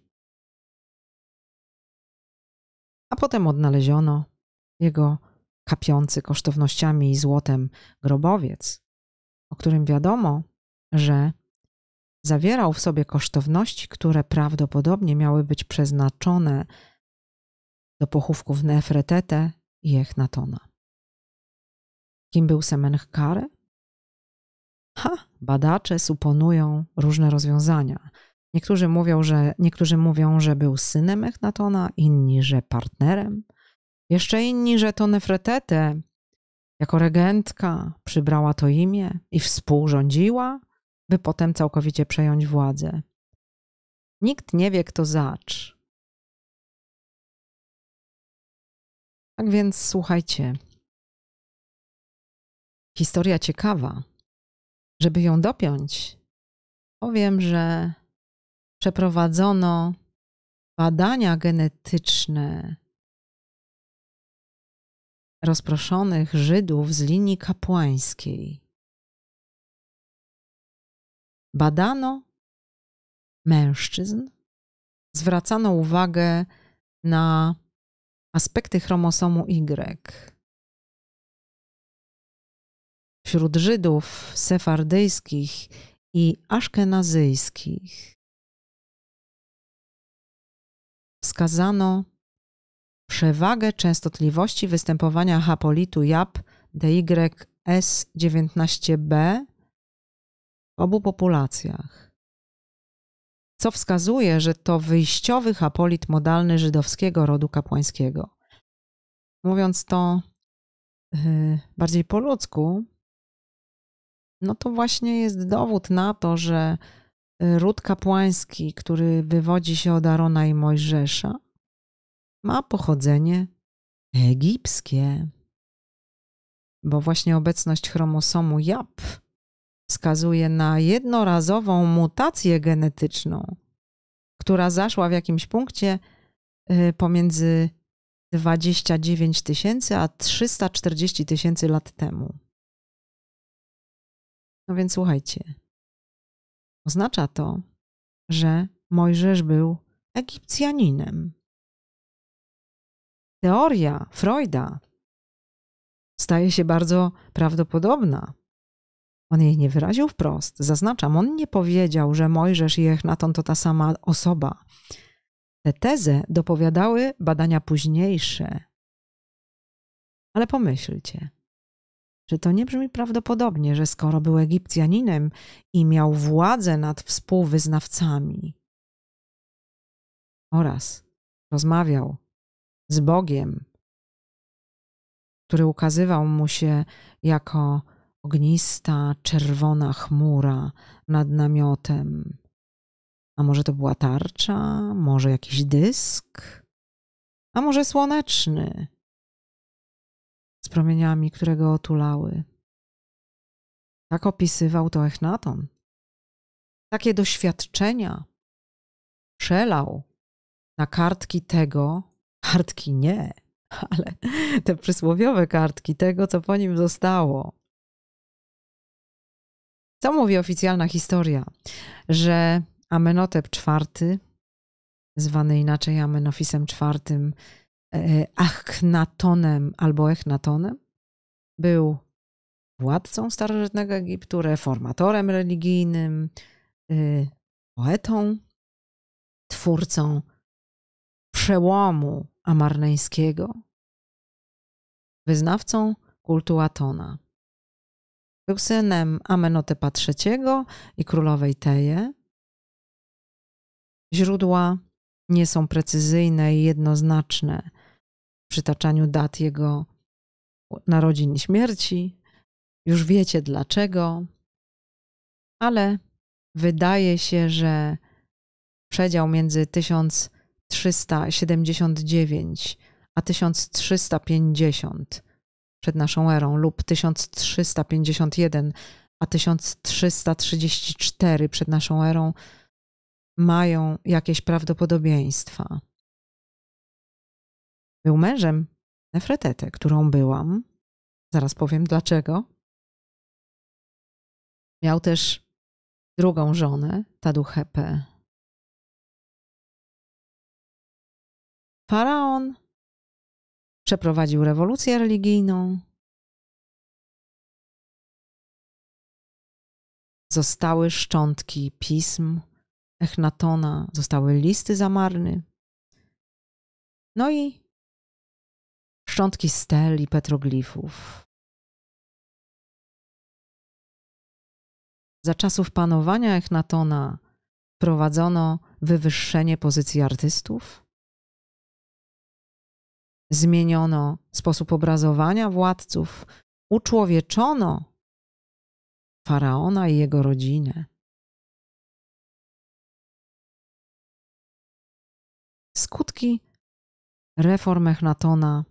A potem odnaleziono jego kapiący kosztownościami i złotem grobowiec, o którym wiadomo, że zawierał w sobie kosztowności, które prawdopodobnie miały być przeznaczone do pochówków Nefretete i Echnatona. Kim był Semenchkare? Ha, badacze suponują różne rozwiązania. Niektórzy mówią, że, niektórzy mówią, że był synem Echnatona, inni, że partnerem – jeszcze inni, że to Nefretete jako regentka przybrała to imię i współrządziła, by potem całkowicie przejąć władzę. Nikt nie wie, kto zacz. Tak więc słuchajcie. Historia ciekawa. Żeby ją dopiąć, powiem, że przeprowadzono badania genetyczne rozproszonych Żydów z linii kapłańskiej. Badano mężczyzn, zwracano uwagę na aspekty chromosomu Y. Wśród Żydów sefardyjskich i aszkenazyjskich wskazano przewagę częstotliwości występowania hapolitu JAP DYS19B w obu populacjach. Co wskazuje, że to wyjściowy hapolit modalny żydowskiego rodu kapłańskiego. Mówiąc to yy, bardziej po ludzku, no to właśnie jest dowód na to, że ród kapłański, który wywodzi się od Arona i Mojżesza, ma pochodzenie egipskie, bo właśnie obecność chromosomu JAP wskazuje na jednorazową mutację genetyczną, która zaszła w jakimś punkcie y, pomiędzy 29 tysięcy a 340 tysięcy lat temu. No więc słuchajcie, oznacza to, że Mojżesz był Egipcjaninem teoria Freuda staje się bardzo prawdopodobna. On jej nie wyraził wprost. Zaznaczam, on nie powiedział, że Mojżesz i Echnaton to ta sama osoba. Te tezę dopowiadały badania późniejsze. Ale pomyślcie, czy to nie brzmi prawdopodobnie, że skoro był Egipcjaninem i miał władzę nad współwyznawcami oraz rozmawiał z Bogiem, który ukazywał mu się jako ognista, czerwona chmura nad namiotem. A może to była tarcza, może jakiś dysk, a może słoneczny z promieniami, które go otulały. Tak opisywał to Echnaton. Takie doświadczenia przelał na kartki tego, Kartki nie, ale te przysłowiowe kartki tego, co po nim zostało. Co mówi oficjalna historia? Że Amenhotep IV, zwany inaczej Amenofisem IV, e, Achnatonem albo Echnatonem, był władcą starożytnego Egiptu, reformatorem religijnym, y, poetą, twórcą przełomu amarneńskiego, wyznawcą kultu Atona. Był synem Amenotepa III i królowej Teje. Źródła nie są precyzyjne i jednoznaczne w przytaczaniu dat jego narodzin i śmierci. Już wiecie dlaczego, ale wydaje się, że przedział między 1000 379 a 1350 przed naszą erą lub 1351 a 1334 przed naszą erą mają jakieś prawdopodobieństwa. Był mężem Nefretetę, którą byłam. Zaraz powiem dlaczego. Miał też drugą żonę, Taduchepę, Faraon przeprowadził rewolucję religijną. Zostały szczątki pism Echnatona, zostały listy zamarny. No i szczątki stel i petroglifów. Za czasów panowania Echnatona prowadzono wywyższenie pozycji artystów, zmieniono sposób obrazowania władców, uczłowieczono faraona i jego rodzinę. Skutki reform Echnatona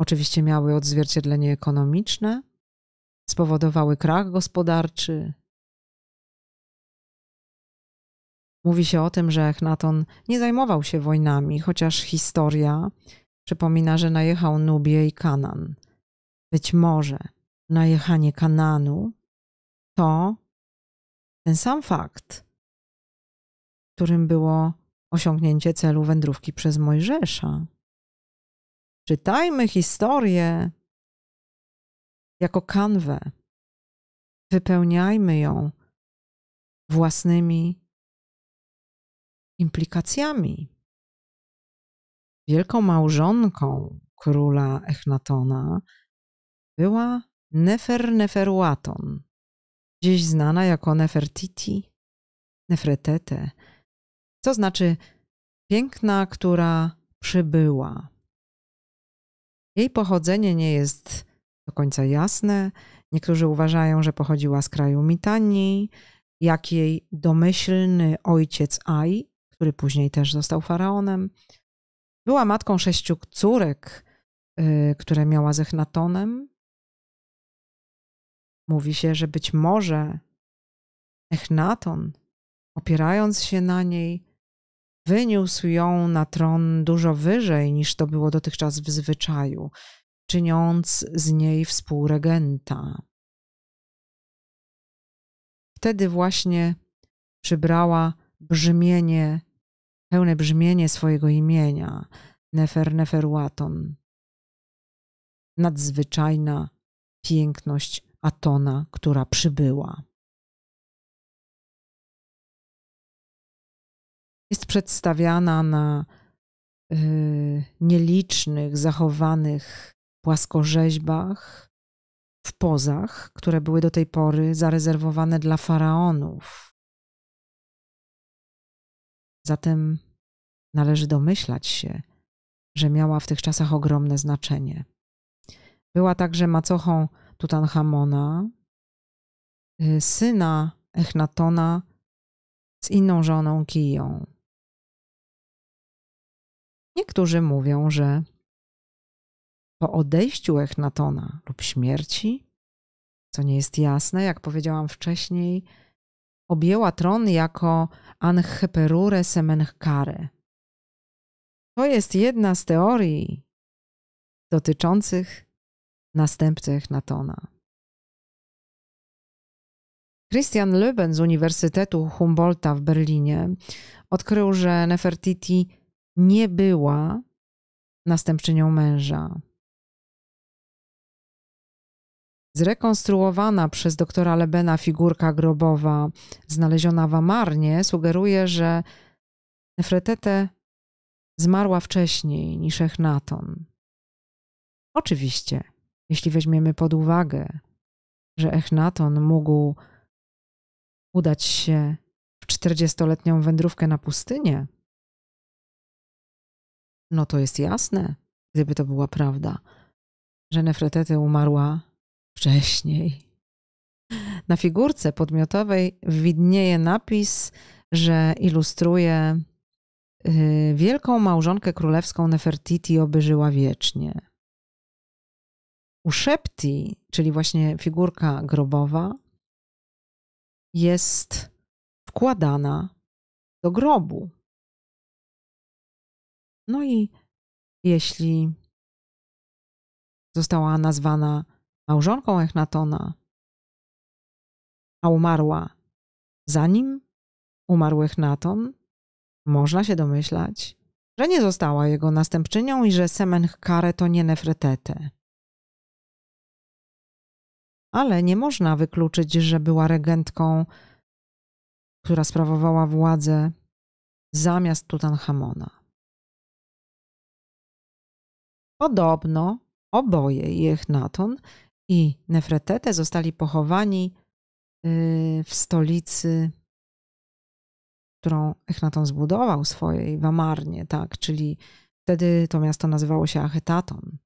oczywiście miały odzwierciedlenie ekonomiczne, spowodowały krach gospodarczy. Mówi się o tym, że Echnaton nie zajmował się wojnami, chociaż historia Przypomina, że najechał Nubię i Kanan. Być może najechanie Kananu to ten sam fakt, którym było osiągnięcie celu wędrówki przez Mojżesza. Czytajmy historię jako kanwę. Wypełniajmy ją własnymi implikacjami wielką małżonką króla Echnatona była Nefer Neferuaton, dziś znana jako Nefertiti, Nefretete, co znaczy piękna, która przybyła. Jej pochodzenie nie jest do końca jasne. Niektórzy uważają, że pochodziła z kraju Mitanii, jak jej domyślny ojciec Ai, który później też został faraonem. Była matką sześciu córek, y, które miała z Echnatonem. Mówi się, że być może Echnaton, opierając się na niej, wyniósł ją na tron dużo wyżej niż to było dotychczas w zwyczaju, czyniąc z niej współregenta. Wtedy właśnie przybrała brzmienie pełne brzmienie swojego imienia, Nefer Neferuaton. Nadzwyczajna piękność Atona, która przybyła. Jest przedstawiana na y, nielicznych, zachowanych płaskorzeźbach, w pozach, które były do tej pory zarezerwowane dla faraonów Zatem należy domyślać się, że miała w tych czasach ogromne znaczenie. Była także macochą Tutanchamona, y, syna Echnatona z inną żoną Kiją. Niektórzy mówią, że po odejściu Echnatona lub śmierci, co nie jest jasne, jak powiedziałam wcześniej, objęła tron jako Ancheperure Semenchkare. To jest jedna z teorii dotyczących następcy Echnatona. Christian Löben z Uniwersytetu Humboldta w Berlinie odkrył, że Nefertiti nie była następczynią męża. Zrekonstruowana przez doktora Lebena figurka grobowa znaleziona w Amarnie sugeruje, że Nefretete zmarła wcześniej niż Echnaton. Oczywiście, jeśli weźmiemy pod uwagę, że Echnaton mógł udać się w czterdziestoletnią wędrówkę na pustynię, no to jest jasne, gdyby to była prawda, że Nefretety umarła wcześniej. Na figurce podmiotowej widnieje napis, że ilustruje y, wielką małżonkę królewską Nefertiti, oby żyła wiecznie. U Szepti, czyli właśnie figurka grobowa, jest wkładana do grobu. No i jeśli została nazwana małżonką Echnatona, a umarła zanim umarł Echnaton, można się domyślać, że nie została jego następczynią i że kare to nie Nefretete. Ale nie można wykluczyć, że była regentką, która sprawowała władzę zamiast Tutanchamona. Podobno oboje i Echnaton i Nefretete zostali pochowani y, w stolicy, którą Echnaton zbudował swojej, w Amarnie, tak, czyli wtedy to miasto nazywało się Achetaton.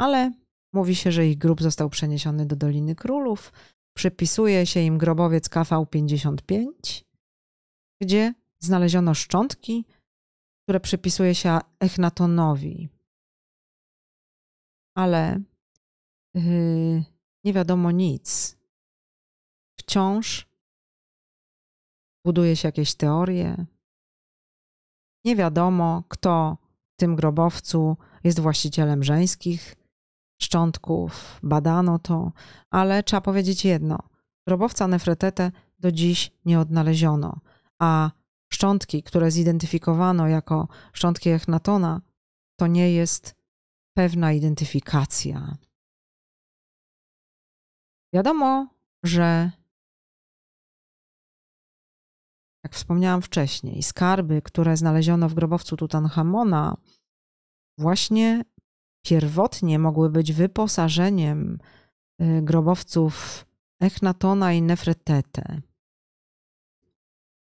Ale mówi się, że ich grób został przeniesiony do Doliny Królów, przypisuje się im grobowiec KV55, gdzie znaleziono szczątki, które przypisuje się Echnatonowi. Ale Yy, nie wiadomo nic. Wciąż buduje się jakieś teorie. Nie wiadomo, kto w tym grobowcu jest właścicielem żeńskich szczątków. Badano to, ale trzeba powiedzieć jedno. Grobowca nefretete do dziś nie odnaleziono, a szczątki, które zidentyfikowano jako szczątki Echnatona, to nie jest pewna identyfikacja. Wiadomo, że jak wspomniałam wcześniej, skarby, które znaleziono w grobowcu Tutanchamona, właśnie pierwotnie mogły być wyposażeniem y, grobowców Echnatona i Nefretete.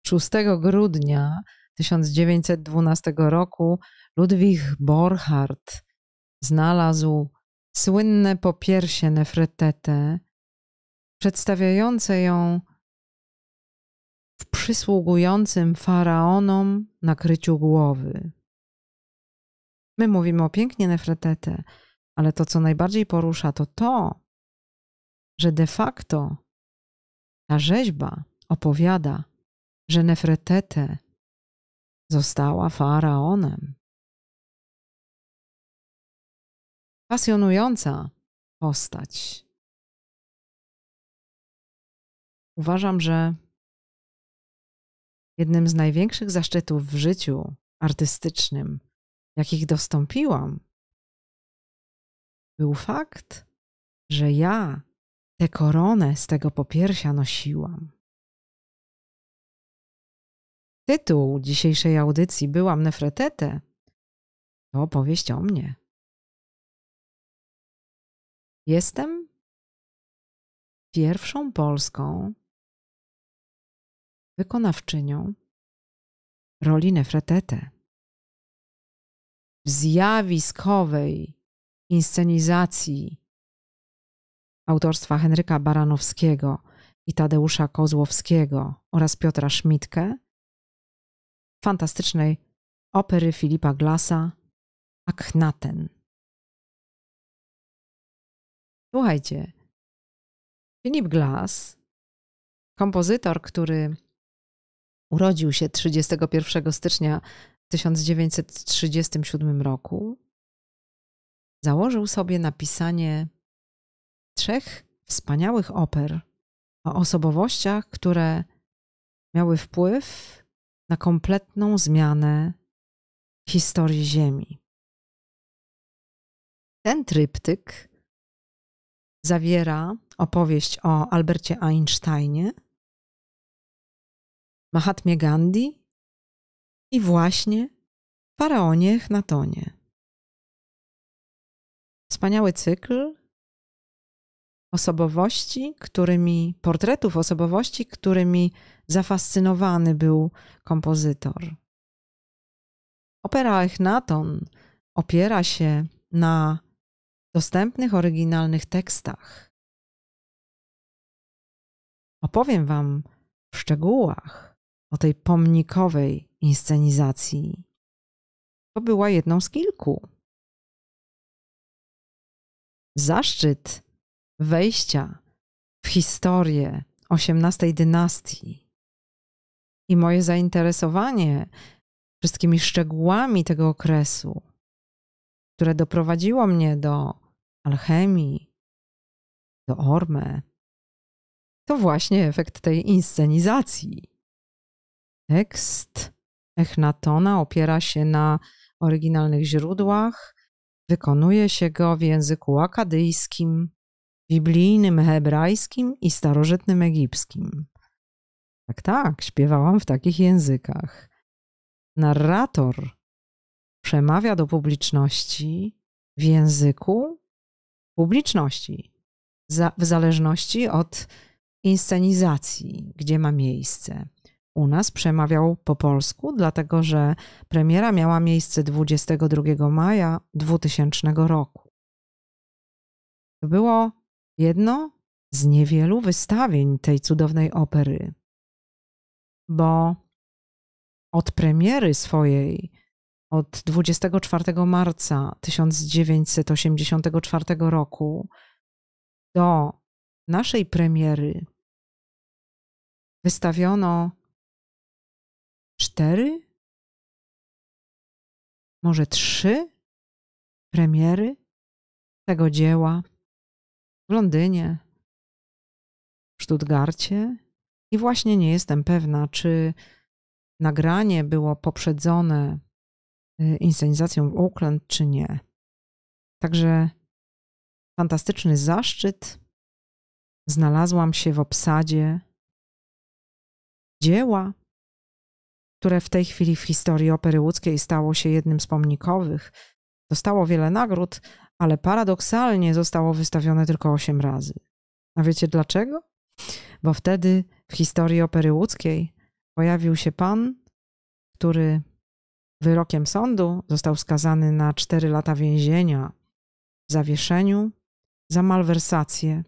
6 grudnia 1912 roku Ludwig Borchardt znalazł słynne popiersie Nefretete, przedstawiające ją w przysługującym faraonom nakryciu głowy. My mówimy o pięknie Nefretete, ale to, co najbardziej porusza, to to, że de facto ta rzeźba opowiada, że Nefretete została faraonem. Pasjonująca postać, Uważam, że jednym z największych zaszczytów w życiu artystycznym, jakich dostąpiłam, był fakt, że ja tę koronę z tego popiersia nosiłam. Tytuł dzisiejszej audycji Byłam Nefretetę to opowieść o mnie. Jestem pierwszą Polską, wykonawczynią roli Nefretete. W zjawiskowej inscenizacji autorstwa Henryka Baranowskiego i Tadeusza Kozłowskiego oraz Piotra Schmidtke, fantastycznej opery Filipa Glasa Akhenaten. Słuchajcie, Filip Glass, kompozytor, który urodził się 31 stycznia 1937 roku, założył sobie napisanie trzech wspaniałych oper o osobowościach, które miały wpływ na kompletną zmianę historii Ziemi. Ten tryptyk zawiera opowieść o Albercie Einsteinie, Mahatmie Gandhi i właśnie faraonie Natonie. Wspaniały cykl osobowości, którymi, portretów osobowości, którymi zafascynowany był kompozytor. Opera Echnaton opiera się na dostępnych, oryginalnych tekstach. Opowiem Wam w szczegółach o tej pomnikowej inscenizacji, to była jedną z kilku. Zaszczyt wejścia w historię XVIII dynastii i moje zainteresowanie wszystkimi szczegółami tego okresu, które doprowadziło mnie do alchemii, do Orme, to właśnie efekt tej inscenizacji. Tekst Echnatona opiera się na oryginalnych źródłach. Wykonuje się go w języku akadyjskim, biblijnym hebrajskim i starożytnym egipskim. Tak, tak, śpiewałam w takich językach. Narrator przemawia do publiczności w języku publiczności, w zależności od inscenizacji, gdzie ma miejsce u nas przemawiał po polsku, dlatego że premiera miała miejsce 22 maja 2000 roku. To było jedno z niewielu wystawień tej cudownej opery, bo od premiery swojej od 24 marca 1984 roku do naszej premiery wystawiono cztery, może trzy premiery tego dzieła w Londynie, w Stuttgarcie. I właśnie nie jestem pewna, czy nagranie było poprzedzone y, inscenizacją w Oakland, czy nie. Także fantastyczny zaszczyt. Znalazłam się w obsadzie dzieła które w tej chwili w historii opery łódzkiej stało się jednym z pomnikowych. Dostało wiele nagród, ale paradoksalnie zostało wystawione tylko 8 razy. A wiecie dlaczego? Bo wtedy w historii opery łódzkiej pojawił się pan, który wyrokiem sądu został skazany na 4 lata więzienia w zawieszeniu za malwersację.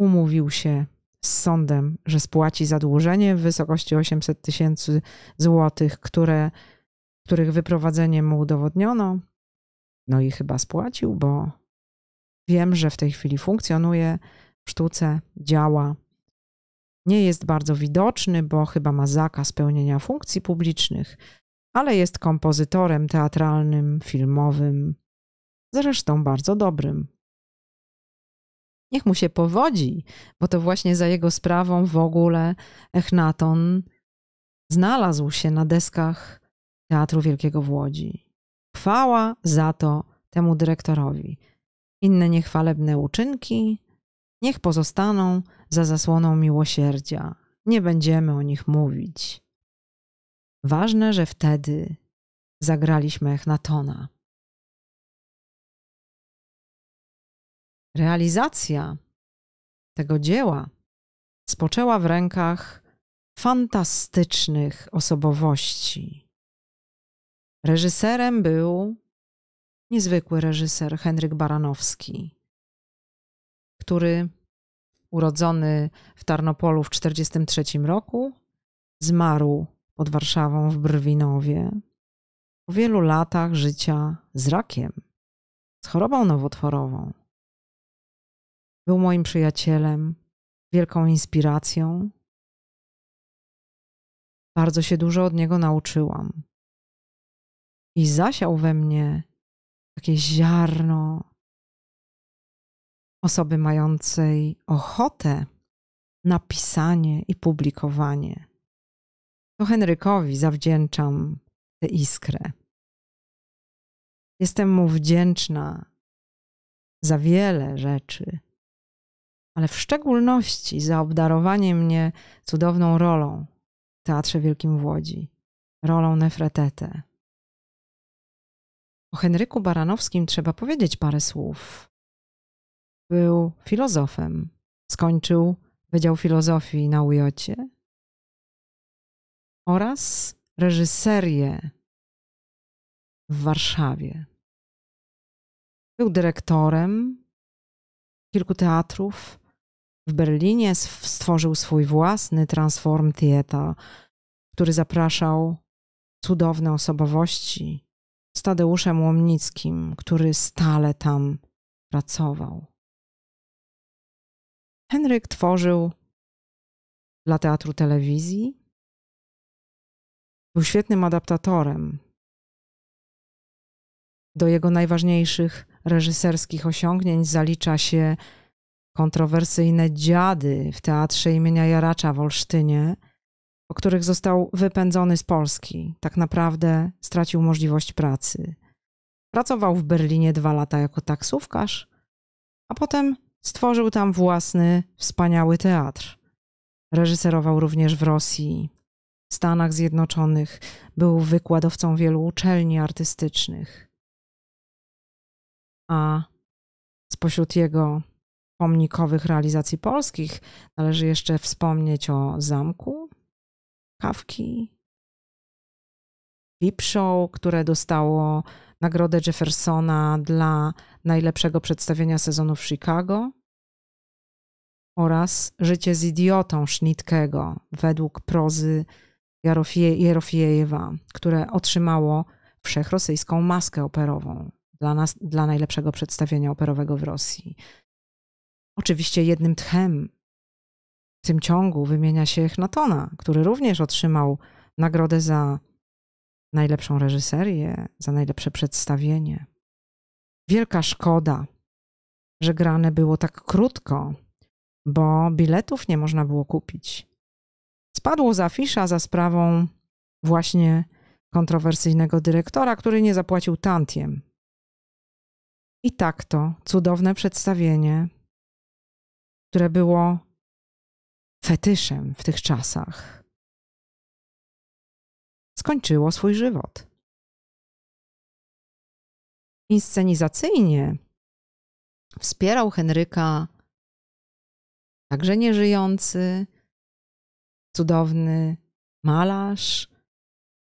Umówił się z sądem, że spłaci zadłużenie w wysokości 800 tysięcy złotych, które, których wyprowadzenie mu udowodniono. No i chyba spłacił, bo wiem, że w tej chwili funkcjonuje w sztuce, działa. Nie jest bardzo widoczny, bo chyba ma zakaz pełnienia funkcji publicznych, ale jest kompozytorem teatralnym, filmowym, zresztą bardzo dobrym. Niech mu się powodzi, bo to właśnie za jego sprawą w ogóle Echnaton znalazł się na deskach Teatru Wielkiego w Łodzi. Chwała za to temu dyrektorowi. Inne niechwalebne uczynki niech pozostaną za zasłoną miłosierdzia. Nie będziemy o nich mówić. Ważne, że wtedy zagraliśmy Echnatona. Realizacja tego dzieła spoczęła w rękach fantastycznych osobowości. Reżyserem był niezwykły reżyser Henryk Baranowski, który urodzony w Tarnopolu w 1943 roku, zmarł pod Warszawą w Brwinowie. Po wielu latach życia z rakiem, z chorobą nowotworową. Był moim przyjacielem, wielką inspiracją. Bardzo się dużo od niego nauczyłam. I zasiał we mnie takie ziarno osoby mającej ochotę na pisanie i publikowanie. To Henrykowi zawdzięczam tę iskrę. Jestem mu wdzięczna za wiele rzeczy, ale w szczególności za obdarowanie mnie cudowną rolą w Teatrze Wielkim w Łodzi, rolą Nefretete. O Henryku Baranowskim trzeba powiedzieć parę słów. Był filozofem. Skończył Wydział Filozofii na Ujocie oraz reżyserię w Warszawie. Był dyrektorem kilku teatrów, w Berlinie stworzył swój własny Transform Theater, który zapraszał cudowne osobowości z Tadeuszem Łomnickim, który stale tam pracował. Henryk tworzył dla teatru telewizji. Był świetnym adaptatorem. Do jego najważniejszych reżyserskich osiągnięć zalicza się kontrowersyjne dziady w teatrze imienia Jaracza w Olsztynie, o których został wypędzony z Polski. Tak naprawdę stracił możliwość pracy. Pracował w Berlinie dwa lata jako taksówkarz, a potem stworzył tam własny, wspaniały teatr. Reżyserował również w Rosji, w Stanach Zjednoczonych, był wykładowcą wielu uczelni artystycznych. A spośród jego pomnikowych realizacji polskich należy jeszcze wspomnieć o zamku Kawki, Peep Show, które dostało nagrodę Jeffersona dla najlepszego przedstawienia sezonu w Chicago oraz Życie z idiotą Sznitkego według prozy Jerofiejewa, które otrzymało wszechrosyjską maskę operową dla, nas, dla najlepszego przedstawienia operowego w Rosji. Oczywiście jednym tchem w tym ciągu wymienia się Echnatona, który również otrzymał nagrodę za najlepszą reżyserię, za najlepsze przedstawienie. Wielka szkoda, że grane było tak krótko, bo biletów nie można było kupić. Spadło za fisza za sprawą właśnie kontrowersyjnego dyrektora, który nie zapłacił tantiem. I tak to cudowne przedstawienie które było fetyszem w tych czasach, skończyło swój żywot. Inscenizacyjnie wspierał Henryka także nieżyjący, cudowny malarz,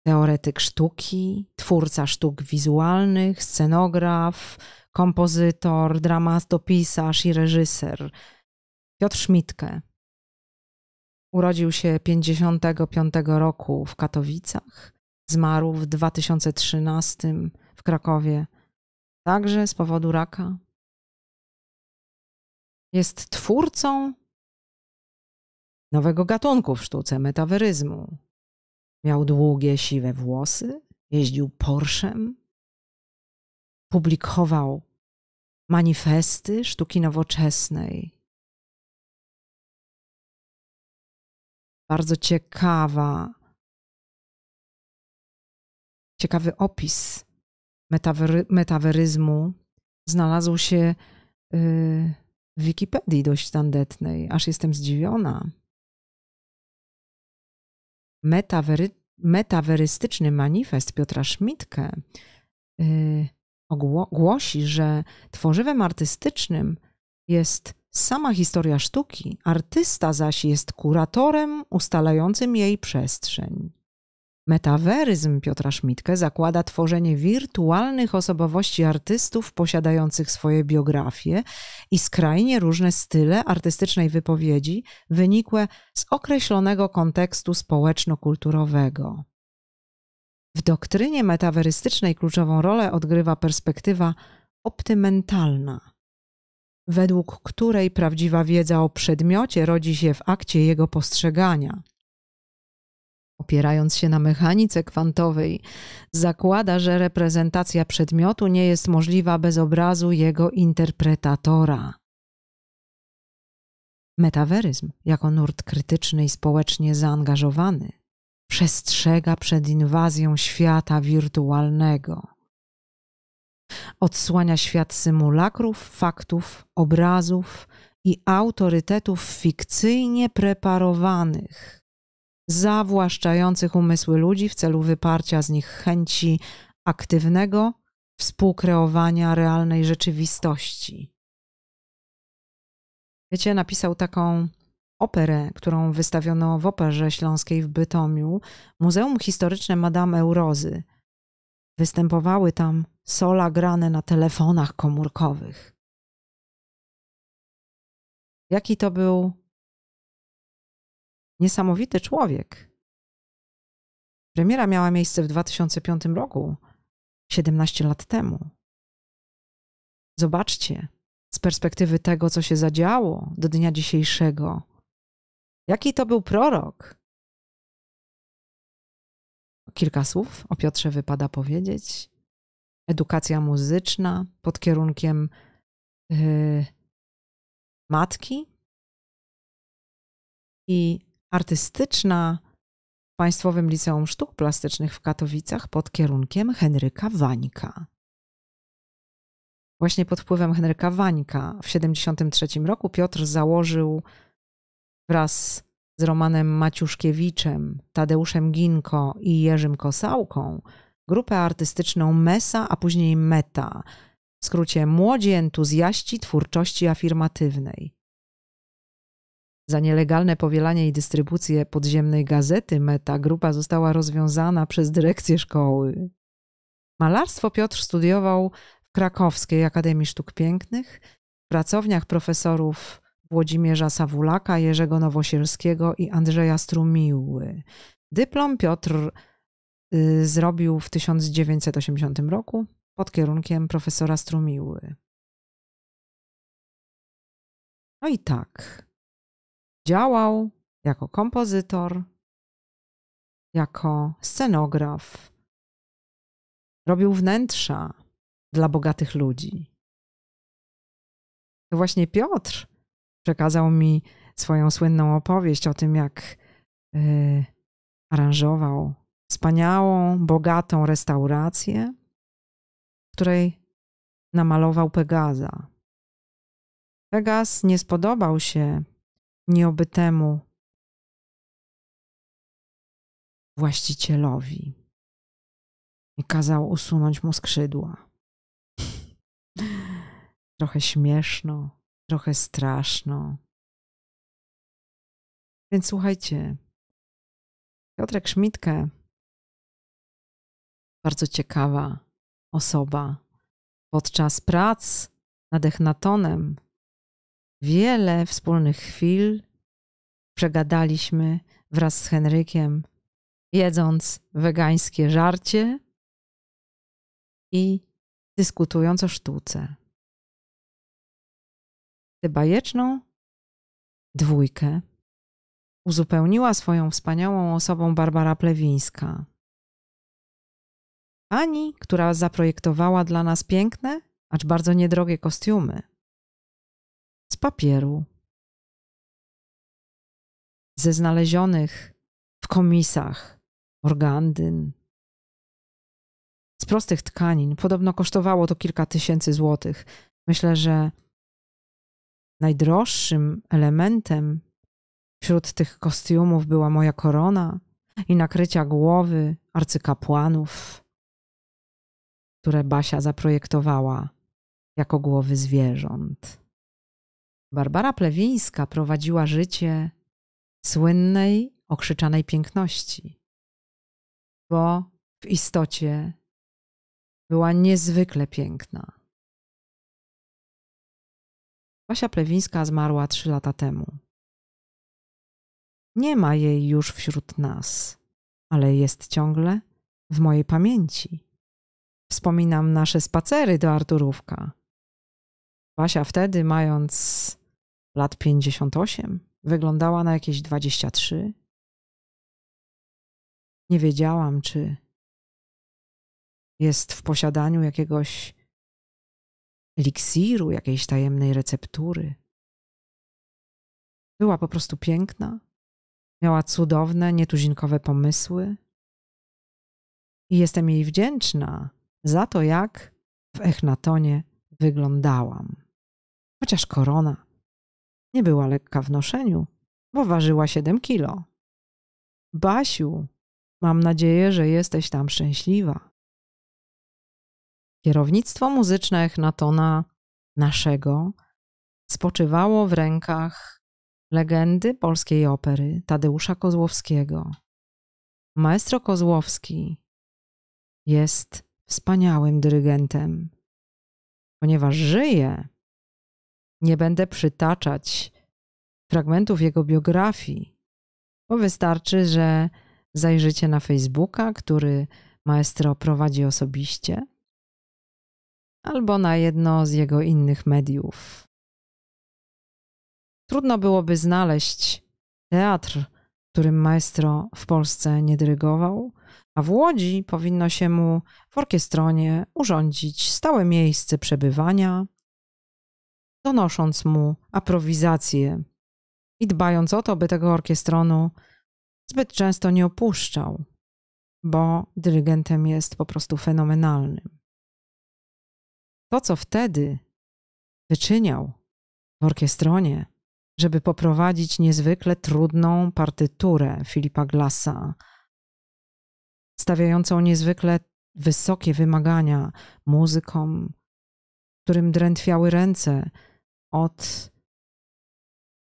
teoretyk sztuki, twórca sztuk wizualnych, scenograf, kompozytor, dramatopisarz i reżyser Piotr Szmitke urodził się 55 roku w Katowicach, zmarł w 2013 w Krakowie, także z powodu raka. Jest twórcą nowego gatunku w sztuce metaweryzmu. Miał długie, siwe włosy, jeździł Porszem, publikował manifesty sztuki nowoczesnej, bardzo ciekawa, ciekawy opis metawery, metaweryzmu znalazł się y, w Wikipedii dość tandetnej. Aż jestem zdziwiona. Metawery, metawerystyczny manifest Piotra Szmitke y, ogłosi, że tworzywem artystycznym jest Sama historia sztuki, artysta zaś jest kuratorem ustalającym jej przestrzeń. Metaweryzm Piotra Szmitke zakłada tworzenie wirtualnych osobowości artystów posiadających swoje biografie i skrajnie różne style artystycznej wypowiedzi wynikłe z określonego kontekstu społeczno-kulturowego. W doktrynie metawerystycznej kluczową rolę odgrywa perspektywa optymentalna – według której prawdziwa wiedza o przedmiocie rodzi się w akcie jego postrzegania. Opierając się na mechanice kwantowej, zakłada, że reprezentacja przedmiotu nie jest możliwa bez obrazu jego interpretatora. Metaweryzm, jako nurt krytyczny i społecznie zaangażowany, przestrzega przed inwazją świata wirtualnego. Odsłania świat symulakrów, faktów, obrazów i autorytetów fikcyjnie preparowanych, zawłaszczających umysły ludzi w celu wyparcia z nich chęci aktywnego współkreowania realnej rzeczywistości. Wiecie, napisał taką operę, którą wystawiono w Operze Śląskiej w Bytomiu, Muzeum Historyczne Madame Eurozy. Występowały tam sola grane na telefonach komórkowych. Jaki to był niesamowity człowiek. Premiera miała miejsce w 2005 roku, 17 lat temu. Zobaczcie z perspektywy tego, co się zadziało do dnia dzisiejszego. Jaki to był prorok? Kilka słów o Piotrze wypada powiedzieć edukacja muzyczna pod kierunkiem yy, matki i artystyczna w Państwowym Liceum Sztuk Plastycznych w Katowicach pod kierunkiem Henryka Wańka. Właśnie pod wpływem Henryka Wańka w 1973 roku Piotr założył wraz z Romanem Maciuszkiewiczem, Tadeuszem Ginko i Jerzym Kosałką grupę artystyczną MESA, a później META, w skrócie Młodzi Entuzjaści Twórczości Afirmatywnej. Za nielegalne powielanie i dystrybucję podziemnej gazety Meta grupa została rozwiązana przez dyrekcję szkoły. Malarstwo Piotr studiował w Krakowskiej Akademii Sztuk Pięknych, w pracowniach profesorów Włodzimierza Sawulaka, Jerzego Nowosielskiego i Andrzeja Strumiły. Dyplom Piotr Y, zrobił w 1980 roku pod kierunkiem profesora Strumiły. No i tak. Działał jako kompozytor, jako scenograf. Robił wnętrza dla bogatych ludzi. To właśnie Piotr przekazał mi swoją słynną opowieść o tym, jak yy, aranżował wspaniałą, bogatą restaurację, w której namalował Pegaza. Pegas nie spodobał się nieobytemu właścicielowi i kazał usunąć mu skrzydła. trochę śmieszno, trochę straszno. Więc słuchajcie, Piotrek Szmitkę bardzo ciekawa osoba. Podczas prac nad Echnatonem wiele wspólnych chwil przegadaliśmy wraz z Henrykiem, jedząc wegańskie żarcie i dyskutując o sztuce. Tę bajeczną dwójkę uzupełniła swoją wspaniałą osobą Barbara Plewińska ani, która zaprojektowała dla nas piękne, acz bardzo niedrogie kostiumy. Z papieru. Ze znalezionych w komisach organdyn. Z prostych tkanin. Podobno kosztowało to kilka tysięcy złotych. Myślę, że najdroższym elementem wśród tych kostiumów była moja korona i nakrycia głowy arcykapłanów które Basia zaprojektowała jako głowy zwierząt. Barbara Plewińska prowadziła życie słynnej, okrzyczanej piękności, bo w istocie była niezwykle piękna. Basia Plewińska zmarła trzy lata temu. Nie ma jej już wśród nas, ale jest ciągle w mojej pamięci. Wspominam nasze spacery do Arturówka. Wasia wtedy, mając lat 58, wyglądała na jakieś 23. Nie wiedziałam, czy jest w posiadaniu jakiegoś eliksiru, jakiejś tajemnej receptury. Była po prostu piękna, miała cudowne, nietuzinkowe pomysły i jestem jej wdzięczna za to, jak w Echnatonie wyglądałam. Chociaż korona nie była lekka w noszeniu, bo ważyła 7 kilo. Basiu, mam nadzieję, że jesteś tam szczęśliwa. Kierownictwo muzyczne Echnatona naszego spoczywało w rękach legendy polskiej opery Tadeusza Kozłowskiego. Maestro Kozłowski jest wspaniałym dyrygentem. Ponieważ żyje, nie będę przytaczać fragmentów jego biografii, bo wystarczy, że zajrzycie na Facebooka, który maestro prowadzi osobiście, albo na jedno z jego innych mediów. Trudno byłoby znaleźć teatr, którym maestro w Polsce nie dyrygował, a w Łodzi powinno się mu w orkiestronie urządzić stałe miejsce przebywania, donosząc mu aprowizację i dbając o to, by tego orkiestronu zbyt często nie opuszczał, bo dyrygentem jest po prostu fenomenalnym. To, co wtedy wyczyniał w orkiestronie, żeby poprowadzić niezwykle trudną partyturę Filipa Glassa, stawiającą niezwykle wysokie wymagania muzykom, którym drętwiały ręce od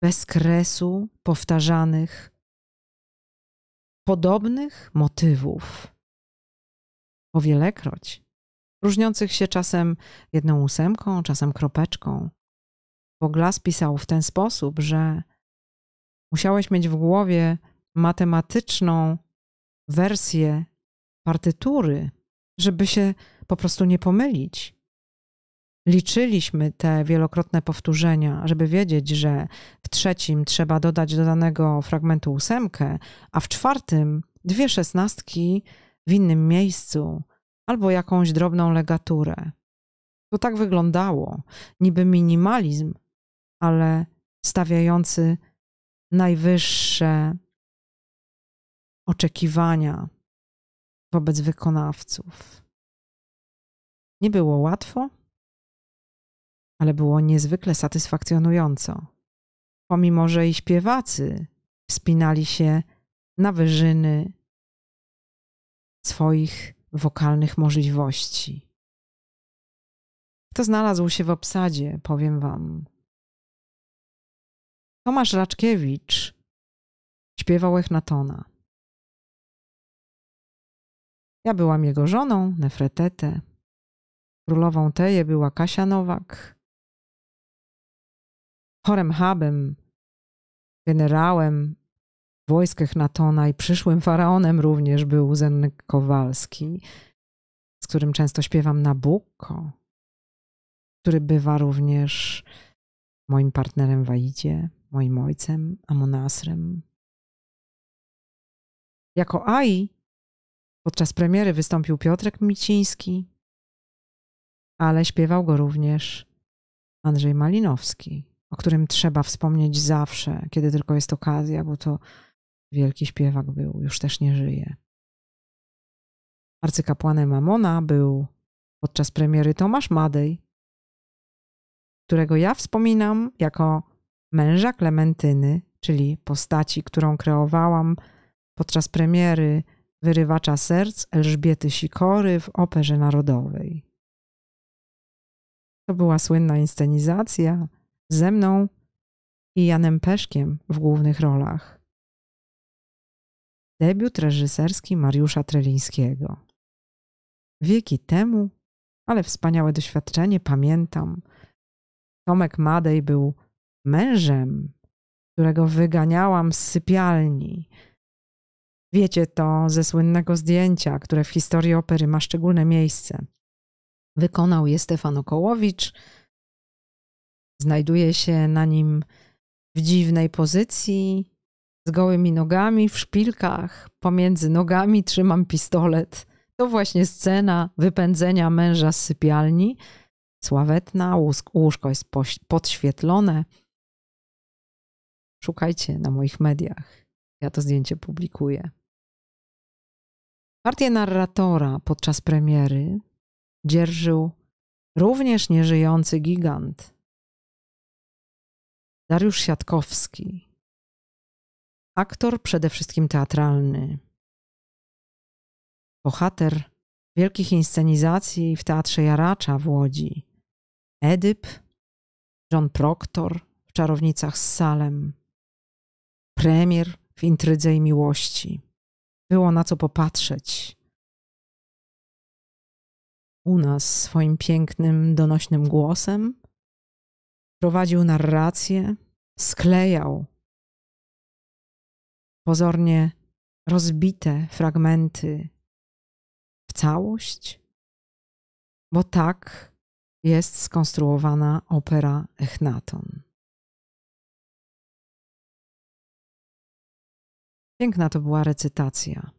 bez kresu powtarzanych podobnych motywów, Powielekroć, różniących się czasem jedną ósemką, czasem kropeczką. Bo Glas pisał w ten sposób, że musiałeś mieć w głowie matematyczną wersję partytury, żeby się po prostu nie pomylić. Liczyliśmy te wielokrotne powtórzenia, żeby wiedzieć, że w trzecim trzeba dodać do danego fragmentu ósemkę, a w czwartym dwie szesnastki w innym miejscu albo jakąś drobną legaturę. To tak wyglądało, niby minimalizm, ale stawiający najwyższe oczekiwania wobec wykonawców. Nie było łatwo, ale było niezwykle satysfakcjonująco. Pomimo, że i śpiewacy wspinali się na wyżyny swoich wokalnych możliwości. Kto znalazł się w obsadzie, powiem wam. Tomasz Raczkiewicz śpiewał Echnatona. Ja byłam jego żoną, Nefretetę. Królową Teje była Kasia Nowak. Chorem Habem, generałem wojsk wojskach Natona i przyszłym faraonem również był Zenek Kowalski, z którym często śpiewam buko, który bywa również moim partnerem w Aidzie, moim ojcem, Amonasrem. Jako Ai Podczas premiery wystąpił Piotrek Miciński, ale śpiewał go również Andrzej Malinowski, o którym trzeba wspomnieć zawsze, kiedy tylko jest okazja, bo to wielki śpiewak był, już też nie żyje. Arcykapłanem Mamona był podczas premiery Tomasz Madej, którego ja wspominam jako męża Klementyny, czyli postaci, którą kreowałam podczas premiery wyrywacza serc Elżbiety Sikory w Operze Narodowej. To była słynna inscenizacja ze mną i Janem Peszkiem w głównych rolach. Debiut reżyserski Mariusza Trelińskiego. Wieki temu, ale wspaniałe doświadczenie pamiętam. Tomek Madej był mężem, którego wyganiałam z sypialni Wiecie to ze słynnego zdjęcia, które w historii opery ma szczególne miejsce. Wykonał je Stefan Okołowicz. Znajduje się na nim w dziwnej pozycji, z gołymi nogami, w szpilkach. Pomiędzy nogami trzymam pistolet. To właśnie scena wypędzenia męża z sypialni. Sławetna, łóżko jest podświetlone. Szukajcie na moich mediach. Ja to zdjęcie publikuję. Partię narratora podczas premiery dzierżył również nieżyjący gigant Dariusz Siatkowski, aktor przede wszystkim teatralny, bohater wielkich inscenizacji w Teatrze Jaracza w Łodzi, Edyp, John Proctor w Czarownicach z Salem, premier w Intrydze i Miłości było na co popatrzeć. U nas swoim pięknym, donośnym głosem prowadził narrację, sklejał pozornie rozbite fragmenty w całość, bo tak jest skonstruowana opera Echnaton. Piękna to była recytacja.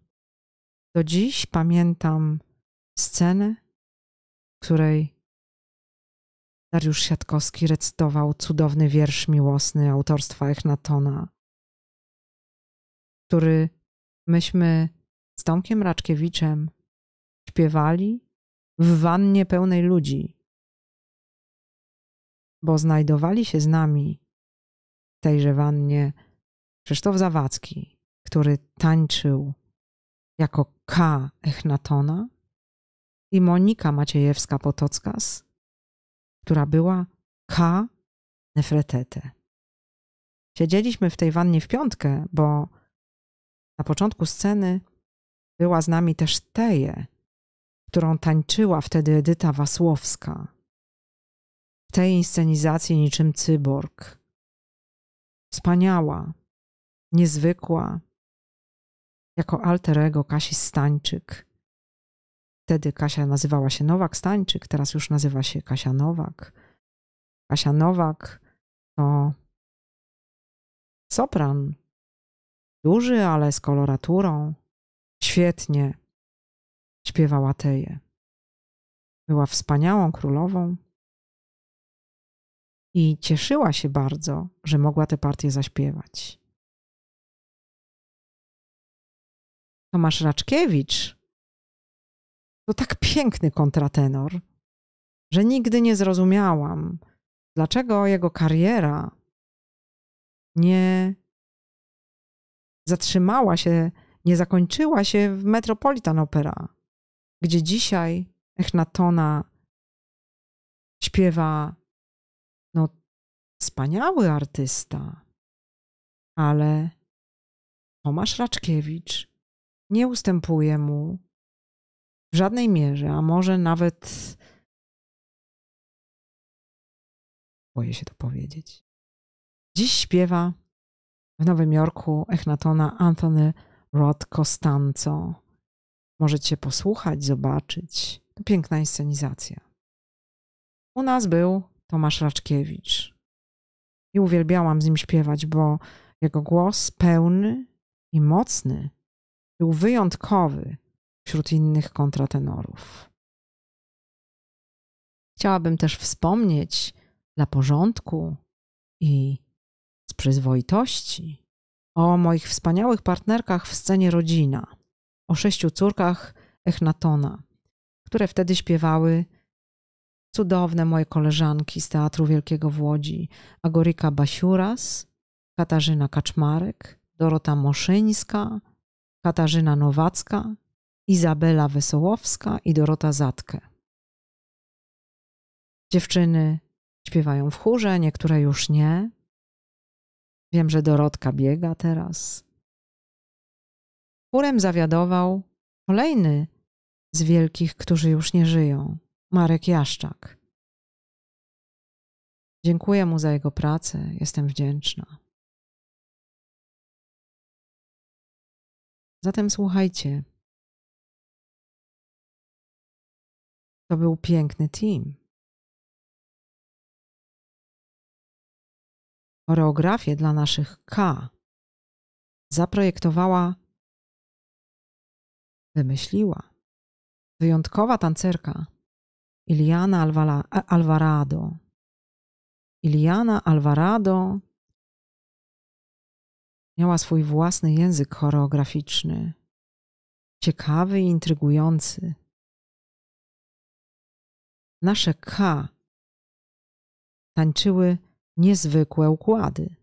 Do dziś pamiętam scenę, w której Dariusz Siatkowski recytował cudowny wiersz miłosny autorstwa Echnatona, który myśmy z Tomkiem Raczkiewiczem śpiewali w wannie pełnej ludzi, bo znajdowali się z nami w tejże wannie Krzysztof Zawadzki, który tańczył jako K. Echnatona i Monika Maciejewska-Potockas, która była K. Nefretete. Siedzieliśmy w tej wannie w piątkę, bo na początku sceny była z nami też Teje, którą tańczyła wtedy Edyta Wasłowska. W tej inscenizacji niczym cyborg. Wspaniała, niezwykła, jako alter ego Kasi Stańczyk. Wtedy Kasia nazywała się Nowak Stańczyk, teraz już nazywa się Kasia Nowak. Kasia Nowak to sopran. Duży, ale z koloraturą. Świetnie śpiewała Teję. Była wspaniałą królową i cieszyła się bardzo, że mogła tę partię zaśpiewać. Tomasz Raczkiewicz to tak piękny kontratenor, że nigdy nie zrozumiałam, dlaczego jego kariera nie zatrzymała się, nie zakończyła się w Metropolitan Opera, gdzie dzisiaj Echnatona śpiewa no wspaniały artysta, ale Tomasz Raczkiewicz nie ustępuje mu w żadnej mierze, a może nawet boję się to powiedzieć. Dziś śpiewa w Nowym Jorku Echnatona Anthony Rod Costanzo. Możecie posłuchać, zobaczyć. To piękna inscenizacja. U nas był Tomasz Raczkiewicz. I uwielbiałam z nim śpiewać, bo jego głos pełny i mocny był wyjątkowy wśród innych kontratenorów. Chciałabym też wspomnieć dla porządku i z przyzwoitości o moich wspaniałych partnerkach w scenie rodzina, o sześciu córkach Echnatona, które wtedy śpiewały cudowne moje koleżanki z Teatru Wielkiego w Łodzi, Agorika Basiuras, Katarzyna Kaczmarek, Dorota Moszyńska, Katarzyna Nowacka, Izabela Wesołowska i Dorota Zatkę. Dziewczyny śpiewają w chórze, niektóre już nie. Wiem, że Dorotka biega teraz. Chórem zawiadował kolejny z wielkich, którzy już nie żyją, Marek Jaszczak. Dziękuję mu za jego pracę, jestem wdzięczna. Zatem słuchajcie. To był piękny team. Choreografię dla naszych K zaprojektowała, wymyśliła wyjątkowa tancerka Iliana Alvarado. Iliana Alvarado Miała swój własny język choreograficzny, ciekawy i intrygujący. Nasze K tańczyły niezwykłe układy.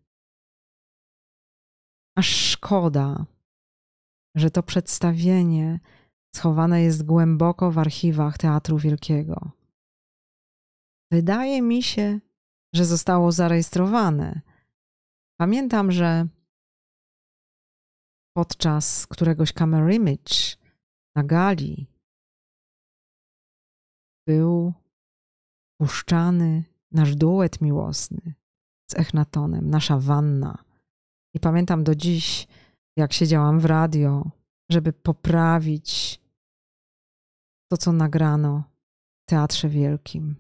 Aż szkoda, że to przedstawienie schowane jest głęboko w archiwach Teatru Wielkiego. Wydaje mi się, że zostało zarejestrowane. Pamiętam, że podczas któregoś camera image na gali był puszczany nasz duet miłosny z Echnatonem, nasza wanna. I pamiętam do dziś, jak siedziałam w radio, żeby poprawić to, co nagrano w Teatrze Wielkim.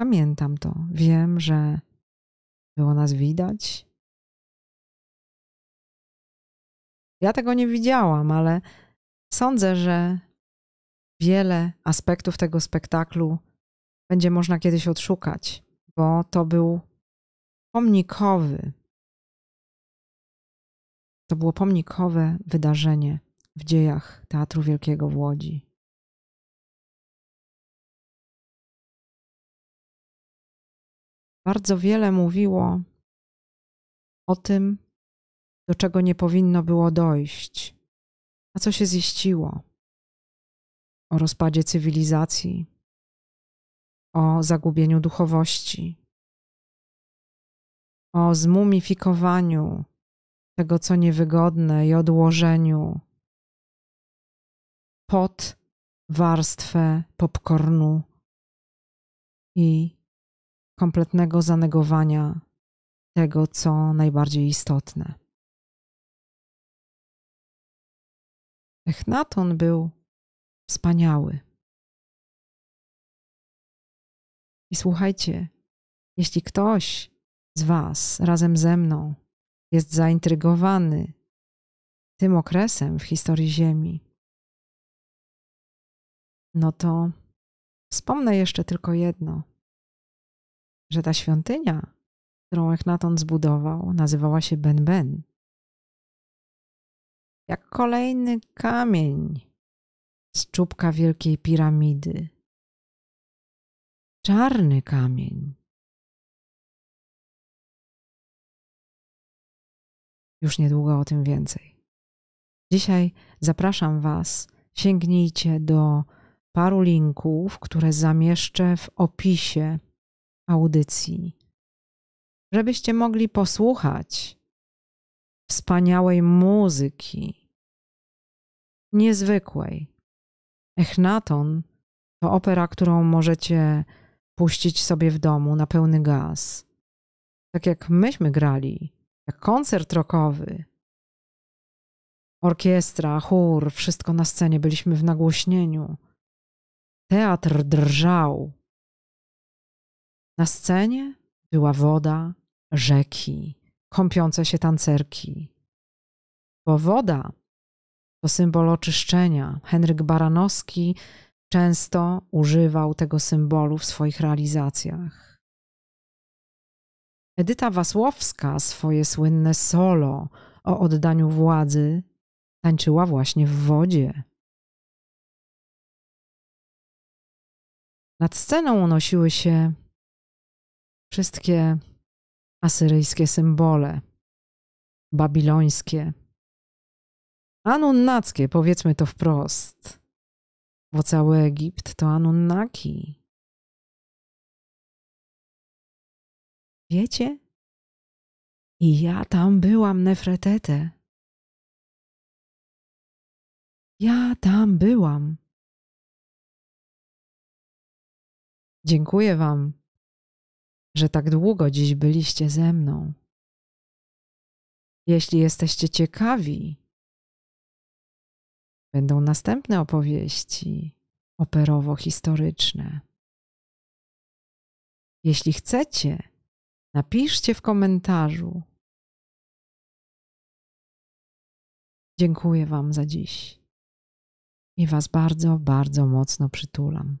Pamiętam to. Wiem, że było nas widać, Ja tego nie widziałam, ale sądzę, że wiele aspektów tego spektaklu będzie można kiedyś odszukać, bo to był pomnikowy. To było pomnikowe wydarzenie w dziejach Teatru Wielkiego w Łodzi. Bardzo wiele mówiło o tym, do czego nie powinno było dojść. A co się ziściło? O rozpadzie cywilizacji, o zagubieniu duchowości, o zmumifikowaniu tego, co niewygodne i odłożeniu pod warstwę popcornu i kompletnego zanegowania tego, co najbardziej istotne. Echnaton był wspaniały. I słuchajcie, jeśli ktoś z Was razem ze mną jest zaintrygowany tym okresem w historii Ziemi, no to wspomnę jeszcze tylko jedno, że ta świątynia, którą Echnaton zbudował, nazywała się Ben Ben jak kolejny kamień z czubka wielkiej piramidy. Czarny kamień. Już niedługo o tym więcej. Dzisiaj zapraszam Was, sięgnijcie do paru linków, które zamieszczę w opisie audycji, żebyście mogli posłuchać wspaniałej muzyki, niezwykłej. Echnaton to opera, którą możecie puścić sobie w domu na pełny gaz. Tak jak myśmy grali, jak koncert rockowy. Orkiestra, chór, wszystko na scenie, byliśmy w nagłośnieniu. Teatr drżał. Na scenie była woda, rzeki, kąpiące się tancerki. Bo woda to symbol oczyszczenia. Henryk Baranowski często używał tego symbolu w swoich realizacjach. Edyta Wasłowska swoje słynne solo o oddaniu władzy tańczyła właśnie w wodzie. Nad sceną unosiły się wszystkie asyryjskie symbole, babilońskie, anunnackie, powiedzmy to wprost, bo cały Egipt to anunnaki. Wiecie? I ja tam byłam, Nefretetę. Ja tam byłam. Dziękuję Wam że tak długo dziś byliście ze mną. Jeśli jesteście ciekawi, będą następne opowieści operowo-historyczne. Jeśli chcecie, napiszcie w komentarzu. Dziękuję Wam za dziś i Was bardzo, bardzo mocno przytulam.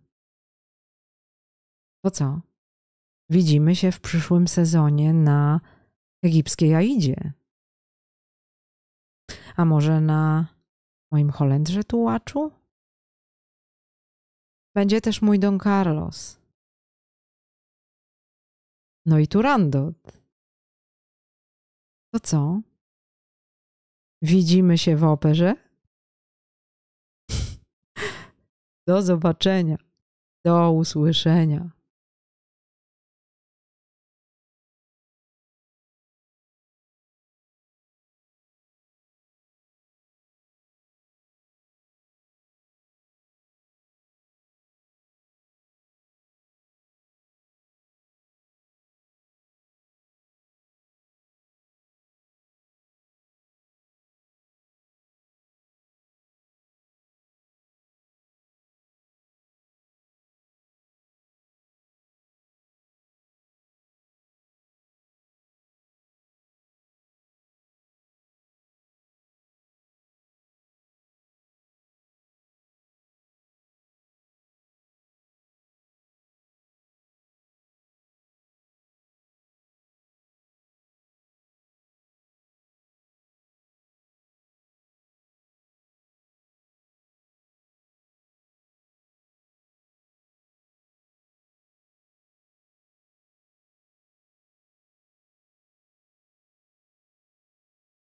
To co? widzimy się w przyszłym sezonie na egipskiej Aidzie. A może na moim Holendrze tułaczu? Będzie też mój Don Carlos. No i Turandot. To co? Widzimy się w operze? Do zobaczenia. Do usłyszenia.